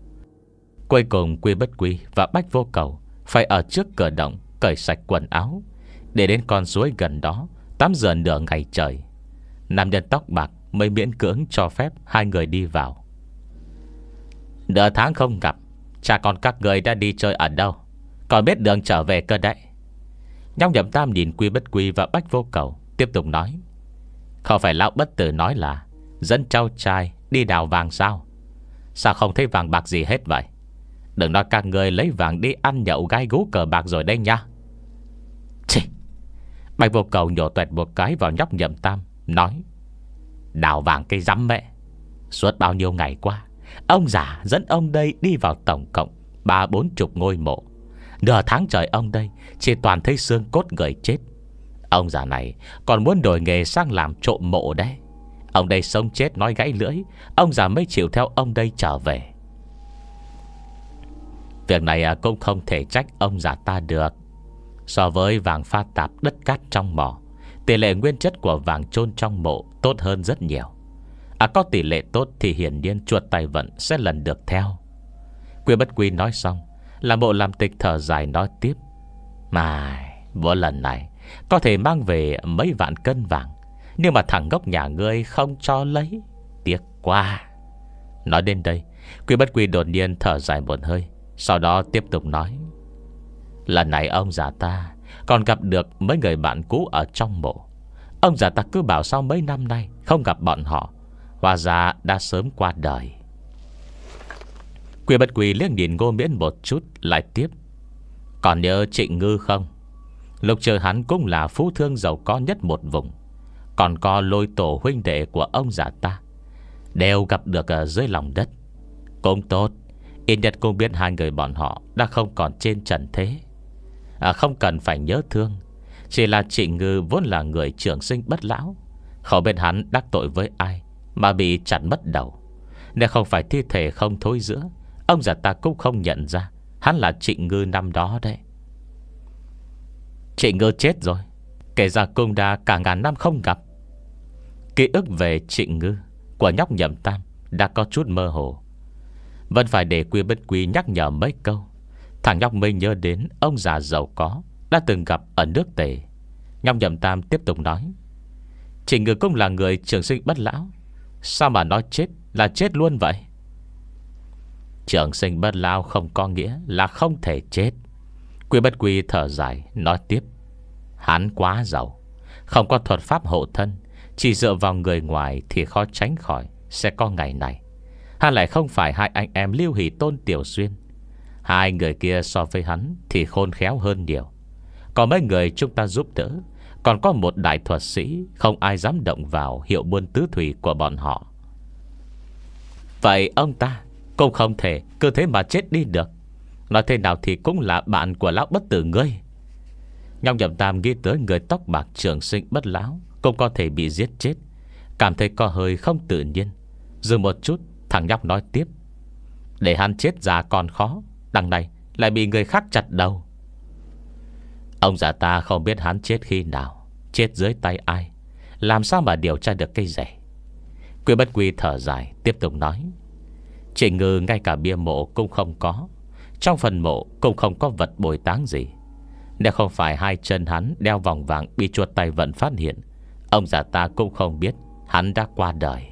Cuối cùng quy bất quy Và bách vô cầu Phải ở trước cửa động cởi sạch quần áo Để đến con suối gần đó 8 giờ nửa ngày trời Nam nhân tóc bạc mới miễn cưỡng cho phép Hai người đi vào Nửa tháng không gặp Cha con các người đã đi chơi ở đâu còn biết đường trở về cơ đấy Nhóc nhậm tam nhìn quy bất quy và bách vô cầu Tiếp tục nói Không phải lão bất tử nói là Dẫn trâu trai đi đào vàng sao Sao không thấy vàng bạc gì hết vậy Đừng nói các người lấy vàng đi ăn nhậu gai gú cờ bạc rồi đây nha Chì Bạch vô cầu nhổ tuẹt một cái vào nhóc nhậm tam Nói Đào vàng cây rắm mẹ Suốt bao nhiêu ngày qua Ông già dẫn ông đây đi vào tổng cộng Ba bốn chục ngôi mộ Nửa tháng trời ông đây Chỉ toàn thấy xương cốt người chết Ông già này còn muốn đổi nghề sang làm trộm mộ đấy Ông đây sống chết nói gãy lưỡi Ông già mới chịu theo ông đây trở về Việc này à, cũng không thể trách ông già ta được So với vàng pha tạp đất cát trong mỏ Tỷ lệ nguyên chất của vàng chôn trong mộ Tốt hơn rất nhiều À có tỷ lệ tốt thì hiển nhiên chuột tài vận Sẽ lần được theo Quy bất quy nói xong là bộ làm tịch thở dài nói tiếp Mà mỗi lần này Có thể mang về mấy vạn cân vàng Nhưng mà thằng gốc nhà ngươi không cho lấy Tiếc quá Nói đến đây Quy bất quy đột nhiên thở dài một hơi Sau đó tiếp tục nói Lần này ông già ta Còn gặp được mấy người bạn cũ ở trong mộ Ông già ta cứ bảo sau mấy năm nay Không gặp bọn họ Hòa già đã sớm qua đời Quỷ bất quỷ liếc nhìn ngô miễn một chút Lại tiếp Còn nhớ trịnh ngư không Lục trời hắn cũng là phú thương giàu có nhất một vùng Còn có lôi tổ huynh đệ của ông già ta Đều gặp được ở dưới lòng đất Cũng tốt yên nhật cũng biết hai người bọn họ Đã không còn trên trần thế à, Không cần phải nhớ thương Chỉ là trịnh Ngư vốn là người trưởng sinh bất lão Không bên hắn đắc tội với ai Mà bị chặn mất đầu Nếu không phải thi thể không thối giữa Ông già ta cũng không nhận ra Hắn là trịnh ngư năm đó đấy Trịnh ngư chết rồi Kể ra cung đã cả ngàn năm không gặp Ký ức về trịnh ngư Của nhóc nhầm tam Đã có chút mơ hồ Vẫn phải để quy bất quy nhắc nhở mấy câu Thằng nhóc Minh nhớ đến Ông già giàu có Đã từng gặp ở nước tề Nhóc nhầm tam tiếp tục nói Trịnh ngư cũng là người trường sinh bất lão Sao mà nói chết là chết luôn vậy Trường sinh bất lao không có nghĩa là không thể chết Quy bất quy thở dài Nói tiếp Hắn quá giàu Không có thuật pháp hộ thân Chỉ dựa vào người ngoài thì khó tránh khỏi Sẽ có ngày này Hắn lại không phải hai anh em lưu hỷ tôn tiểu xuyên Hai người kia so với hắn Thì khôn khéo hơn nhiều Có mấy người chúng ta giúp đỡ Còn có một đại thuật sĩ Không ai dám động vào hiệu buôn tứ thủy của bọn họ Vậy ông ta cũng không thể cứ thế mà chết đi được Nói thế nào thì cũng là bạn của lão bất tử ngươi Nhong nhậm tam nghĩ tới người tóc bạc trường sinh bất lão Cũng có thể bị giết chết Cảm thấy có hơi không tự nhiên Dừng một chút thằng nhóc nói tiếp Để hắn chết già còn khó Đằng này lại bị người khác chặt đầu Ông già ta không biết hắn chết khi nào Chết dưới tay ai Làm sao mà điều tra được cây rẻ Quy bất quy thở dài Tiếp tục nói chỉ ngờ ngay cả bia mộ cũng không có Trong phần mộ cũng không có vật bồi táng gì Nếu không phải hai chân hắn đeo vòng vàng Bị chuột tay vẫn phát hiện Ông già ta cũng không biết Hắn đã qua đời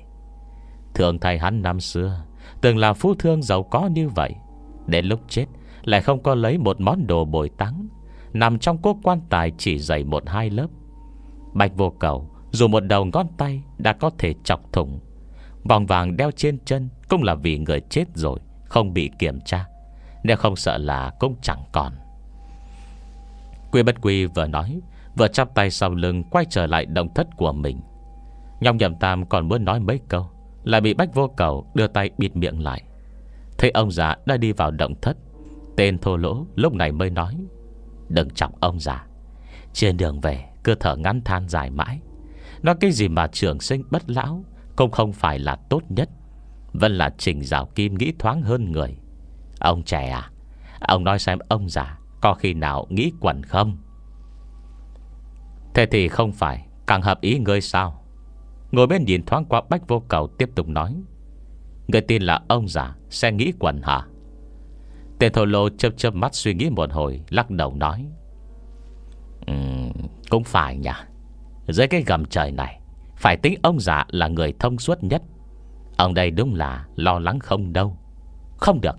Thường thầy hắn năm xưa Từng là phú thương giàu có như vậy Đến lúc chết Lại không có lấy một món đồ bồi táng Nằm trong cốt quan tài chỉ dày một hai lớp Bạch vô cầu Dù một đầu ngón tay đã có thể chọc thủng Vòng vàng đeo trên chân Cũng là vì người chết rồi Không bị kiểm tra Nếu không sợ là cũng chẳng còn Quy bất quy vừa nói Vừa chắp tay sau lưng Quay trở lại động thất của mình Nhong nhầm tam còn muốn nói mấy câu Lại bị bách vô cầu đưa tay bịt miệng lại Thấy ông già đã đi vào động thất Tên thô lỗ lúc này mới nói Đừng trọng ông già Trên đường về cơ thở ngắn than dài mãi Nói cái gì mà trường sinh bất lão cũng không phải là tốt nhất Vẫn là trình rào kim nghĩ thoáng hơn người Ông trẻ à Ông nói xem ông già Có khi nào nghĩ quẩn không Thế thì không phải Càng hợp ý ngươi sao Ngồi bên nhìn thoáng qua bách vô cầu Tiếp tục nói Người tin là ông già sẽ nghĩ quẩn hả Tên thổ lô châm châm mắt suy nghĩ một hồi Lắc đầu nói um, Cũng phải nhỉ Dưới cái gầm trời này phải tính ông già là người thông suốt nhất Ông đây đúng là lo lắng không đâu Không được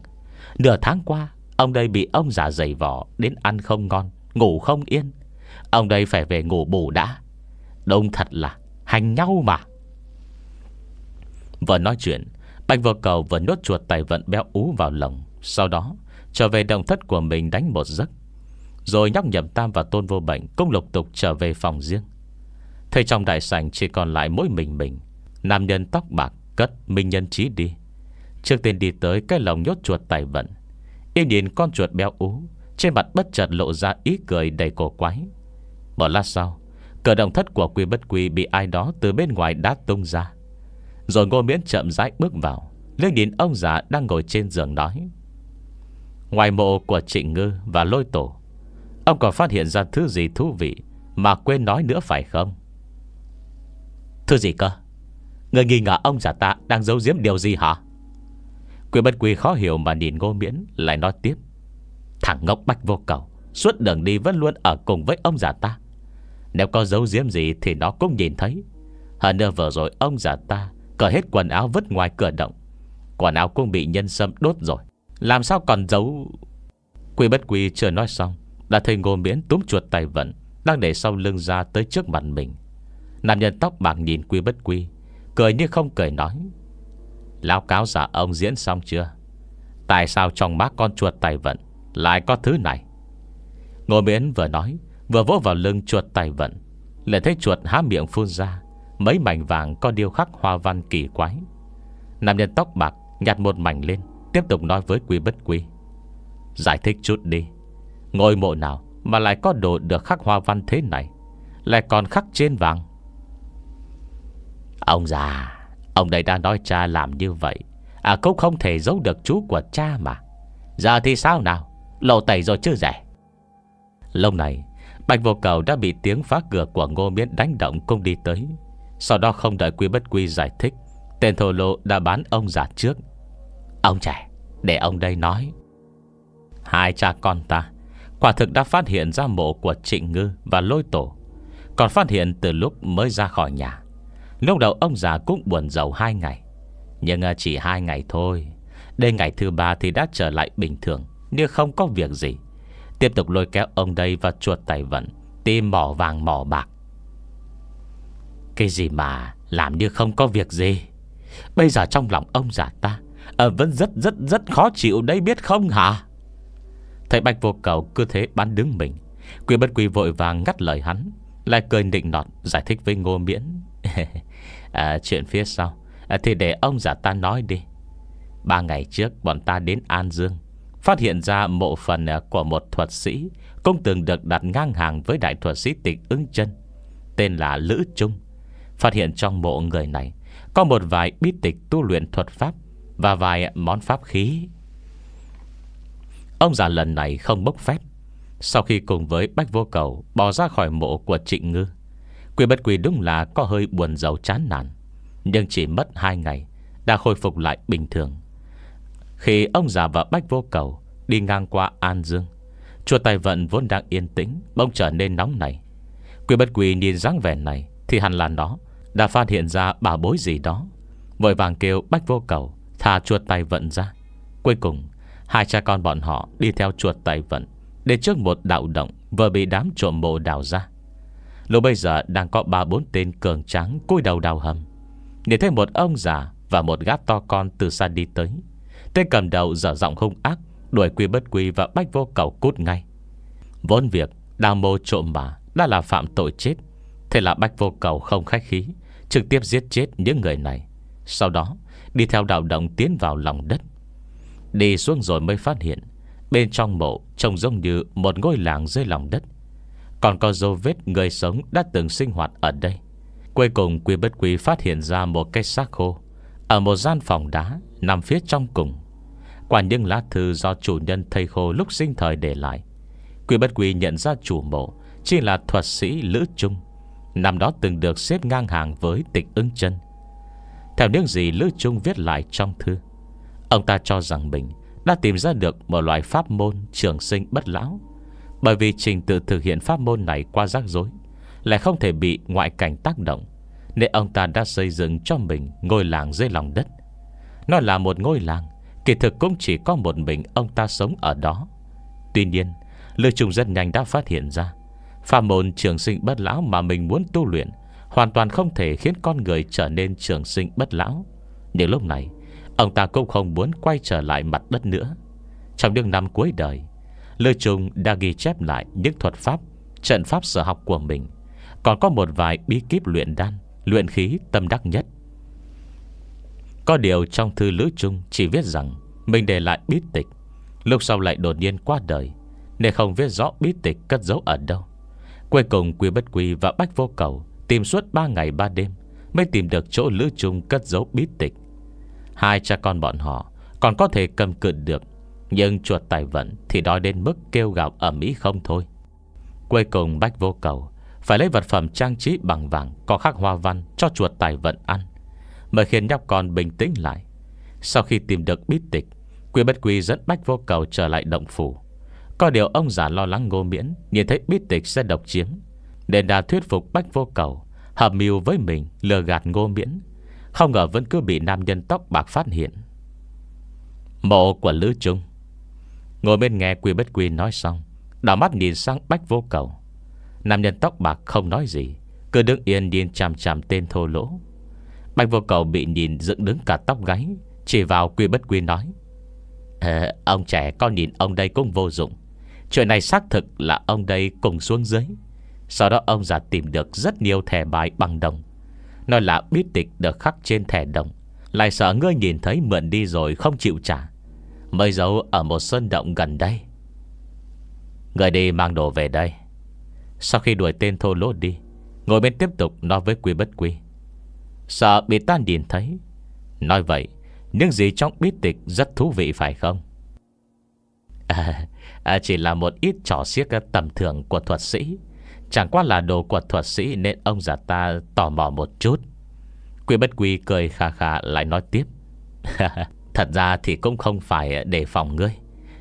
Nửa tháng qua Ông đây bị ông già dày vỏ Đến ăn không ngon Ngủ không yên Ông đây phải về ngủ bù đã Đông thật là hành nhau mà Vừa nói chuyện Bạch vô cầu vừa nốt chuột tài vận béo ú vào lồng Sau đó trở về đồng thất của mình đánh một giấc Rồi nhóc nhậm tam và tôn vô bệnh Cũng lục tục trở về phòng riêng thế trong đại sảnh chỉ còn lại mỗi mình mình Nam nhân tóc bạc cất Minh nhân trí đi Trước tiên đi tới cái lồng nhốt chuột tài vận Y nhìn con chuột béo ú Trên mặt bất chợt lộ ra ý cười đầy cổ quái Một lát sau Cửa động thất của quy bất quy Bị ai đó từ bên ngoài đá tung ra Rồi ngô miễn chậm rãi bước vào Liếc nhìn ông già đang ngồi trên giường nói Ngoài mộ của trịnh ngư và lôi tổ Ông còn phát hiện ra thứ gì thú vị Mà quên nói nữa phải không Thứ gì cơ Người nghi ngờ ông giả ta đang giấu giếm điều gì hả Quyền bất quỳ khó hiểu mà nhìn ngô miễn Lại nói tiếp Thằng ngốc bách vô cầu Suốt đường đi vẫn luôn ở cùng với ông giả ta Nếu có giấu giếm gì thì nó cũng nhìn thấy Hơn nữa vừa rồi ông giả ta Cởi hết quần áo vứt ngoài cửa động Quần áo cũng bị nhân sâm đốt rồi Làm sao còn giấu Quy bất quy chưa nói xong Đã thấy ngô miễn túm chuột tay vận Đang để sau lưng ra tới trước mặt mình Nam nhân tóc bạc nhìn Quy Bất Quy Cười như không cười nói Lão cáo giả ông diễn xong chưa Tại sao trong má con chuột tài vận Lại có thứ này Ngô Miễn vừa nói Vừa vỗ vào lưng chuột tài vận Lại thấy chuột há miệng phun ra Mấy mảnh vàng có điêu khắc hoa văn kỳ quái Nam nhân tóc bạc Nhặt một mảnh lên Tiếp tục nói với Quy Bất Quy Giải thích chút đi Ngôi mộ nào mà lại có đồ được khắc hoa văn thế này Lại còn khắc trên vàng Ông già Ông đây đã nói cha làm như vậy À cũng không thể giấu được chú của cha mà Giờ thì sao nào Lộ tẩy rồi chứ rẻ Lâu này Bạch vô cầu đã bị tiếng phá cửa của ngô miễn đánh động cung đi tới Sau đó không đợi quy bất quy giải thích Tên thổ lộ đã bán ông già trước Ông trẻ Để ông đây nói Hai cha con ta Quả thực đã phát hiện ra mộ của trịnh ngư và lôi tổ Còn phát hiện từ lúc mới ra khỏi nhà Lúc đầu ông già cũng buồn giàu hai ngày Nhưng à, chỉ hai ngày thôi Đến ngày thứ ba thì đã trở lại bình thường như không có việc gì Tiếp tục lôi kéo ông đây và chuột tài vận Tìm mỏ vàng mỏ bạc Cái gì mà Làm như không có việc gì Bây giờ trong lòng ông già ta à, Vẫn rất rất rất khó chịu đấy biết không hả Thầy Bạch vô cầu cứ thế bắn đứng mình Quỷ bất quỷ vội vàng ngắt lời hắn Lại cười định nọt giải thích với Ngô Miễn à, Chuyện phía sau à, Thì để ông giả ta nói đi Ba ngày trước bọn ta đến An Dương Phát hiện ra mộ phần ờ, của một thuật sĩ Công từng được đặt ngang hàng với đại thuật sĩ tịch ứng chân Tên là Lữ Trung Phát hiện trong mộ người này Có một vài bí tịch tu luyện thuật pháp Và vài món pháp khí Ông già lần này không bốc phép Sau khi cùng với Bách Vô Cầu Bỏ ra khỏi mộ của Trịnh Ngư Quỷ bất quỷ đúng là có hơi buồn giàu chán nản Nhưng chỉ mất hai ngày Đã khôi phục lại bình thường Khi ông già và bách vô cầu Đi ngang qua An Dương Chùa Tài Vận vốn đang yên tĩnh Bỗng trở nên nóng này Quỷ bất quỷ nhìn dáng vẻ này Thì hẳn là nó đã phát hiện ra bà bối gì đó Vội vàng kêu bách vô cầu Thà chuột tay Vận ra Cuối cùng Hai cha con bọn họ đi theo chuột tay Vận để trước một đạo động Vừa bị đám trộm mộ đào ra Lúc bây giờ đang có ba bốn tên cường trắng cúi đầu đào hầm Nhìn thấy một ông già Và một gác to con từ xa đi tới Tên cầm đầu dở giọng hung ác Đuổi quy bất quy và bách vô cầu cút ngay Vốn việc Đào mô trộm bà Đã là phạm tội chết Thế là bách vô cầu không khách khí Trực tiếp giết chết những người này Sau đó đi theo đạo động tiến vào lòng đất Đi xuống rồi mới phát hiện Bên trong mộ trông giống như một ngôi làng dưới lòng đất còn có dấu vết người sống đã từng sinh hoạt ở đây Cuối cùng Quy Bất Quý phát hiện ra một cái xác khô Ở một gian phòng đá Nằm phía trong cùng qua những lá thư do chủ nhân thầy khô lúc sinh thời để lại Quy Bất Quý nhận ra chủ mộ Chỉ là thuật sĩ Lữ Trung Năm đó từng được xếp ngang hàng với tịch ưng chân Theo những gì Lữ Trung viết lại trong thư Ông ta cho rằng mình Đã tìm ra được một loại pháp môn trường sinh bất lão bởi vì trình tự thực hiện pháp môn này qua rắc rối Lại không thể bị ngoại cảnh tác động Nên ông ta đã xây dựng cho mình ngôi làng dưới lòng đất Nó là một ngôi làng Kỳ thực cũng chỉ có một mình ông ta sống ở đó Tuy nhiên Lưu Trung rất nhanh đã phát hiện ra pháp môn trường sinh bất lão mà mình muốn tu luyện Hoàn toàn không thể khiến con người trở nên trường sinh bất lão Nhưng lúc này Ông ta cũng không muốn quay trở lại mặt đất nữa Trong những năm cuối đời Lưu Trung đã ghi chép lại những thuật pháp Trận pháp sở học của mình Còn có một vài bí kíp luyện đan Luyện khí tâm đắc nhất Có điều trong thư Lữ Trung Chỉ viết rằng Mình để lại bí tịch Lúc sau lại đột nhiên qua đời Nên không viết rõ bí tịch cất giấu ở đâu Cuối cùng Quy Bất Quy và Bách Vô Cầu Tìm suốt ba ngày ba đêm Mới tìm được chỗ Lữ Trung cất giấu bí tịch Hai cha con bọn họ Còn có thể cầm cự được nhưng chuột tài vận thì đói đến mức kêu gạo ẩm ý không thôi Cuối cùng Bách Vô Cầu Phải lấy vật phẩm trang trí bằng vàng Có khắc hoa văn cho chuột tài vận ăn Mới khiến nhóc con bình tĩnh lại Sau khi tìm được bí tịch Quy bất quy dẫn Bách Vô Cầu trở lại động phủ Có điều ông già lo lắng ngô miễn Nhìn thấy bí tịch sẽ độc chiếm để đã thuyết phục Bách Vô Cầu Hợp mưu với mình lừa gạt ngô miễn Không ngờ vẫn cứ bị nam nhân tóc bạc phát hiện Mộ của Lữ Trung Ngồi bên nghe Quy Bất Quy nói xong Đỏ mắt nhìn sang Bách Vô Cầu Nam nhân tóc bạc không nói gì Cứ đứng yên nhìn chằm chằm tên thô lỗ Bạch vô cầu bị nhìn dựng đứng cả tóc gáy Chỉ vào quy bất quy nói à, Ông trẻ con nhìn ông đây cũng vô dụng Chuyện này xác thực là ông đây cùng xuống dưới Sau đó ông già tìm được rất nhiều thẻ bài bằng đồng Nói là biết tịch được khắc trên thẻ đồng Lại sợ ngươi nhìn thấy mượn đi rồi không chịu trả Mới giấu ở một sơn động gần đây Người đi mang đồ về đây Sau khi đuổi tên thô lỗ đi Ngồi bên tiếp tục nói với quý bất Quy. Sợ bị ta nhìn thấy Nói vậy Những gì trong bí tịch rất thú vị phải không à, à, Chỉ là một ít trò xiếc tầm thường của thuật sĩ Chẳng qua là đồ của thuật sĩ Nên ông già ta tò mò một chút Quý bất Quy cười khà khà lại nói tiếp Thật ra thì cũng không phải để phòng ngươi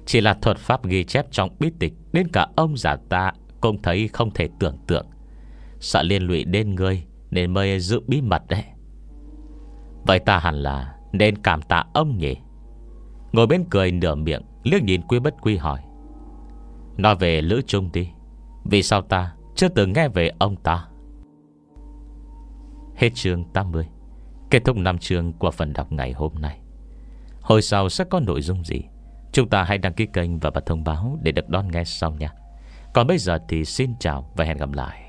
Chỉ là thuật pháp ghi chép trong bí tịch Đến cả ông giả ta Cũng thấy không thể tưởng tượng Sợ liên lụy đến ngươi Nên mới giữ bí mật đấy Vậy ta hẳn là Nên cảm tạ ông nhỉ Ngồi bên cười nửa miệng Liếc nhìn quy bất quy hỏi Nói về Lữ Trung đi Vì sao ta chưa từng nghe về ông ta Hết chương 80 Kết thúc năm chương của phần đọc ngày hôm nay Hồi sau sẽ có nội dung gì Chúng ta hãy đăng ký kênh và bật thông báo Để được đón nghe sau nha Còn bây giờ thì xin chào và hẹn gặp lại